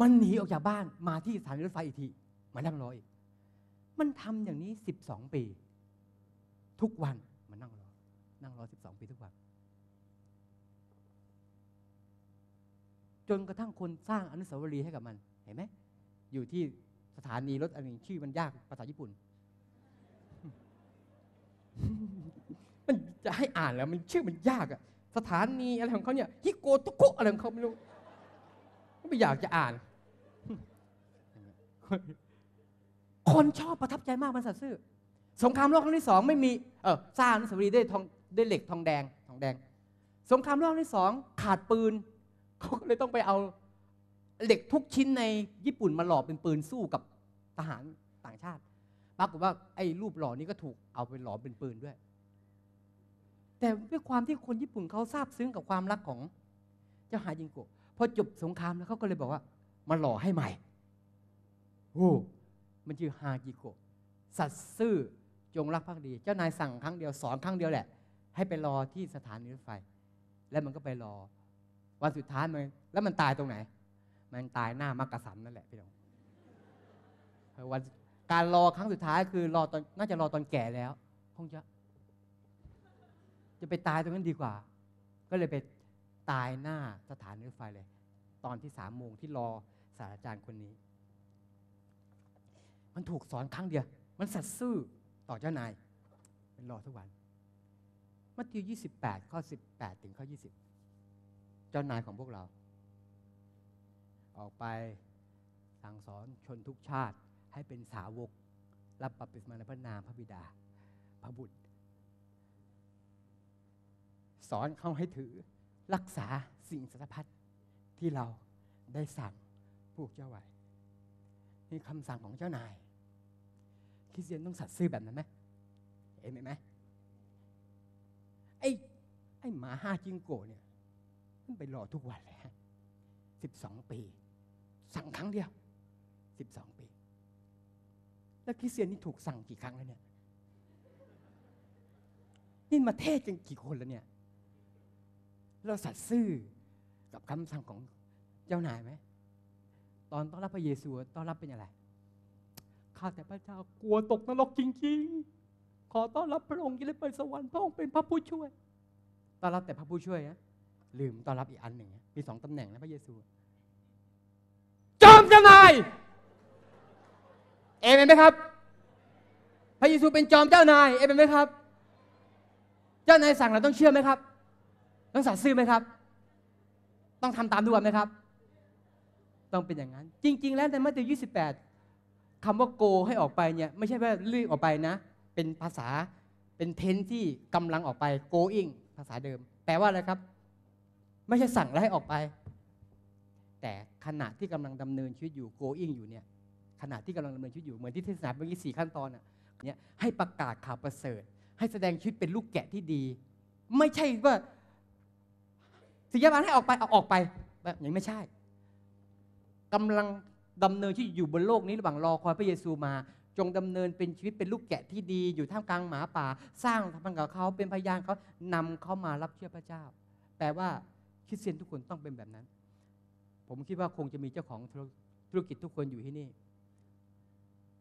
มันหนีออกจากบ้านมาที่สถานีรถไฟอีกทีมานั่งรออีก มันทำอย่างนี้12ปี ทุกวันมันนั่งรอ นั่งรอ12 ปีทุกวันจนกระทั่งคนสร้างอนุสาวรีย์ให้กับมัน เห็นไหมอยู่ที่สถานีรถอะไรชื่อมันยากภาษาญี่ปุ่น มันจะให้อ่านแล้ว มันชื่อมันยากอะสถานีอะไรของเขาเนี่ยฮิโกตุโกอะไรของเขาไม่รู้ไม่อยากจะอ่านคนชอบประทับใจมากมันสัตว์ซื่อสงครามโลกครั้งที่สองไม่มีเออสร้างนุสวรีได้ทองได้เหล็กทองแดงทองแดง สงครามโลกครั้งที่สองขาดปืนเขาก็เลยต้องไปเอาเหล็กทุกชิ้นในญี่ปุ่นมาหล่อเป็นปืนสู้กับทหารต่างชาติปรากฏว่าไอ้รูปหล่อนี้ก็ถูกเอาไปหล่อเป็นปืนด้วย แต่ด้วยความที่คนญี่ปุ่นเขาซาบซึ้งกับความรักของเจ้าหายิงโกะพอจบสงครามแล้วเขาก็เลยบอกว่ามาหล่อให้ใหม่โอ้มันชื่อฮากิโกสัตซ์ซื่อจงรักภักดีเจ้านายสั่งครั้งเดียวสอนครั้งเดียวแหละ ให้ไปรอที่สถานีรถไฟแล้วมันก็ไปรอวันสุดท้ายมันแล้วมันตายตรงไหน มันตายหน้ามักกะสันนั่นแหละพี่น้องวันการรอครั้งสุดท้ายคือรอตอนน่าจะรอตอนแก่แล้ว คงจะจะไปตายตรงนั้นดีกว่า ก็เลยไปตายหน้าสถานีรถไฟเลยตอนที่สามโมงที่รอศาสตราจารย์คนนี้มันถูกสอนครั้งเดียว มันสัตซ์ซื่อต่อเจ้านาย เป็นรอทุกวัน มัทธิว28 ข้อ 18 ถึงข้อ20 เจ้านายของพวกเรา ออกไป สั่งสอนชนทุกชาติให้เป็นสาวก รับปรับปิสมาในพระนามพระบิดาพระบุตร สอนเขาให้ถือรักษาสิ่งสารพัดที่เราได้สั่งพวกเจ้าไว้ นี่คำสั่งของเจ้านายริสเตียนต้องสัตย์ซื่อแบบนั้นไหมเห็นไหมไอ้ไอ้หมาห้าจิงโกเนี่ยมันไปรอทุกวันเลยฮะสิบสองปี สั่งครั้งเดียวสิบสองปี แล้วคริสเตียนนี่ถูกสั่งกี่ครั้งแล้วเนี่ยนี่มาเทศกันกี่คนแล้วเนี่ย เราสัตย์ซื่อกับคำสั่งของเจ้านายไหม ตอนต้อนรับพระเยซูต้อนรับเป็นอะไรข้าแต่พระเจ้ากลัวตกนรกจริงๆขอต้อนรับพระองค์ยิ่งไปสวรรค์พระองค์เป็นพระผู้ช่วยต้อนรับแต่พระผู้ช่วยนะลืมต้อนรับอีกอันหนึ่งมีสองตำแหน่งนะพระเยซู จอมจำนาย เอเมนไหมครับ พระเยซูเป็นจอมเจ้านาย เอเมนไหมครับ เจ้านายสั่งเราต้องเชื่อไหมครับ ต้องสัตย์ซื่อไหมครับ ต้องทำตามด้วยไหมครับ ต้องเป็นอย่างนั้น จริง ๆ แล้วในมัทธิวปดคำว่าโกให้ออกไปเนี่ยไม่ใช่ว่าลื่นออกไปนะ เป็นภาษาเป็นเทนที่กำลังออกไป going ภาษาเดิม แปลว่าอะไรครับ ไม่ใช่สั่งแล้วให้ออกไป แต่ขณะที่กำลังดำเนินชีวิตอยู่ going อยู่เนี่ย ขณะที่กำลังดำเนินชีวิตอยู่เหมือนที่เทศนาเมื่อกี้สี่ขั้นตอนอ่ะเนี่ยให้ประกาศข่าวประเสริฐให้แสดงชีวิตเป็นลูกแกะที่ดี ไม่ใช่ว่าสิยาบาลให้ออกไปเอาออกไป แบบนี้ไม่ใช่กำลังดำเนินชีวิตอยู่บนโลกนี้ระหว่างรอคอยพระเยซูมา จงดำเนินเป็นชีวิตเป็นลูกแกะที่ดีอยู่ท่ามกลางหมาป่า สร้างสัมพันธ์กับเขาเป็นพยานเขานำเขามารับเชื่อพระเจ้าแปลว่าคริสเตียนทุกคนต้องเป็นแบบนั้น ผมคิดว่าคงจะมีเจ้าของธุรกิจทุกคนอยู่ที่นี่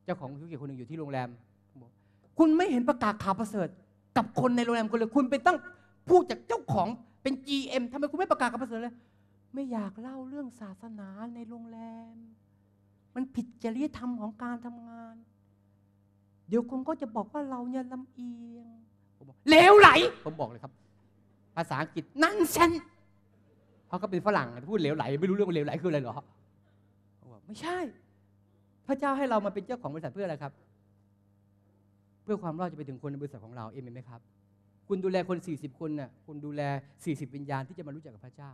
เจ้าของธุรกิจคนหนึ่งอยู่ที่โรงแรม คุณไม่เห็นประกาศข่าวประเสริฐ กับคนในโรงแรมคุณเลย คุณเป็นต้องพูดจากเจ้าของเป็น GM ทำไมคุณไม่ประกาศข่าวประเสริฐเลยไม่อยากเล่าเรื่องศาสนาในโรงแรมมันผิดจริยธรรมของการทำงาน เดี๋ยวคนก็จะบอกว่าเราเนี่ยลำเอียงผมบอกเลวไหล ผมบอกเลยครับ ภาษาอังกฤษนั่นเซนเขาก็เป็นฝรั่งพูดเลวไหล ไม่รู้เรื่องเลวไหลคืออะไรหรอ ผมบอกไม่ใช่ พระเจ้าให้เรามาเป็นเจ้าของบริษัทเพื่ออะไรครับ เพื่อความรอดจะไปถึงคนในบริษัทของเราเองไหมครับ คุณดูแลคน 40คนน่ะคุณดูแล40วิญญาณที่จะมารู้จักกับพระเจ้า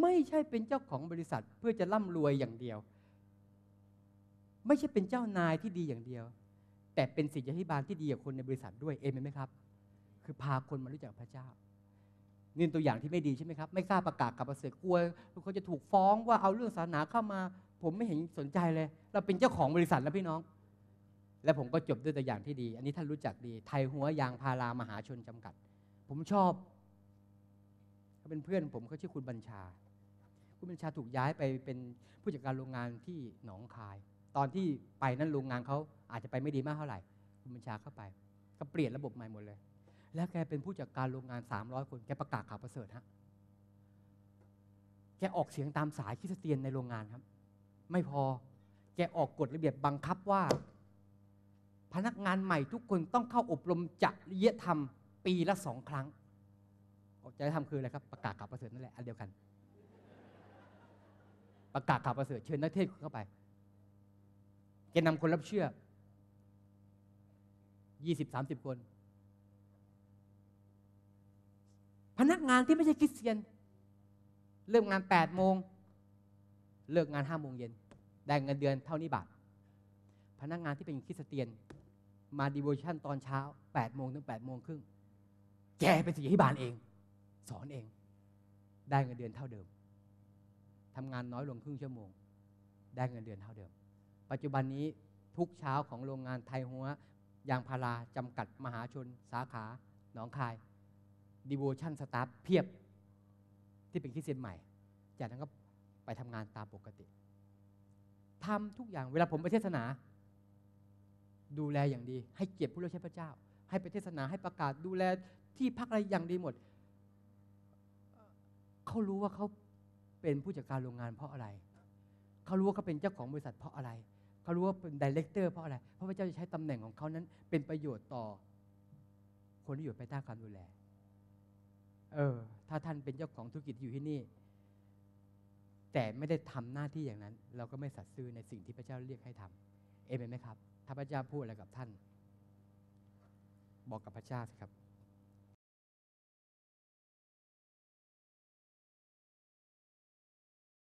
ไม่ใช่เป็นเจ้าของบริษัทเพื่อจะร่ำรวยอย่างเดียวไม่ใช่เป็นเจ้านายที่ดีอย่างเดียว แต่เป็นศิษยาธิบาลที่ดีกับคนในบริษัทด้วย เอเมนไหมครับ คือพาคนมารู้จักพระเจ้า นี่ตัวอย่างที่ไม่ดีใช่ไหมครับ ไม่กล้าประกาศกับประเสริฐกลัวกคนจะถูกฟ้องว่าเอาเรื่องศาสนาเข้ามา ผมไม่เห็นสนใจเลย เราเป็นเจ้าของบริษัทแล้วพี่น้อง และผมก็จบด้วยตัวอย่างที่ดี อันนี้ท่านรู้จักดี ไทยหัวยางพารามหาชนจำกัด ผมชอบเขาเป็นเพื่อนผมเขาชื่อคุณบัญชา คุณบัญชาถูกย้ายไปเป็นผู้จัดการโรงงานที่หนองคายตอนที่ไปนั้นโรงงานเขาอาจจะไปไม่ดีมากเท่าไหร่ คุณบัญชาเข้าไป ก็เปลี่ยนระบบใหม่หมดเลย แล้วแกเป็นผู้จัดการโรงงาน 300 คน แกประกาศข่าวประเสริฐฮะ แกออกเสียงตามสายคริสเตียนในโรงงานครับ ไม่พอ แกออกกฎระเบียบบังคับว่า พนักงานใหม่ทุกคนต้องเข้าอบรมจริยธรรม ปีละสองครั้งจะทำคืออะไรครับ ประกาศข่าวประเสริฐนั่นแหละ อันเดียวกัน ประกาศข่าวประเสริฐเชิญนักเทศเข้าไปแกนำคนรับเชื่อยี่สิบสามสิบคน พนักงานที่ไม่ใช่คริสเตียน เริ่มงานแปดโมงเลิกงานห้าโมงเย็น ได้เงินเดือนเท่านี้บาท พนักงานที่เป็นคริสเตียน มาดีโวชั่นตอนเช้าแปดโมงถึงแปดโมงครึ่งแกเป็นสิที่บานเอง สอนเอง ได้เงินเดือนเท่าเดิม ทำงานน้อยลงครึ่งชั่วโมง ได้เงินเดือนเท่าเดิมปัจจุบันนี้ทุกเช้าของโรงงานไทยหัวยางพาราจำกัด มหาชน สาขา หนองคายดีโวชั่นสตาฟเพียบที่เป็นคิดเซียนใหม่จากนั้นก็ไปทำงานตามปกติทำทุกอย่างเวลาผมไปเทศนา ดูแลอย่างดี ให้เกียรติผู้รับใช้พระเจ้า ให้ไปเทศนาให้ประกาศดูแลที่พักอะไรอย่างดีหมดเขารู้ว่าเขาเป็นผู้จัดการโรงงานเพราะอะไรเขารู้ว่าเขาเป็นเจ้าของบริษัทเพราะอะไรเขารู้ว่าเป็นดีเลกเตอร์เพราะอะไร เพราะพระเจ้าจะใช้ตำแหน่งของเขานั้น เป็นประโยชน์ต่อ คนที่อยู่ภายใต้ความดูแล เออ ถ้าท่านเป็นเจ้าของธุรกิจอยู่ที่นี่ แต่ไม่ได้ทำหน้าที่อย่างนั้น เราก็ไม่สัตย์ซื่อในสิ่งที่พระเจ้าเรียกให้ทำ เอเมนไหมครับ ถ้าพระเจ้าพูดอะไรกับท่าน บอกกับพระเจ้าสิครับ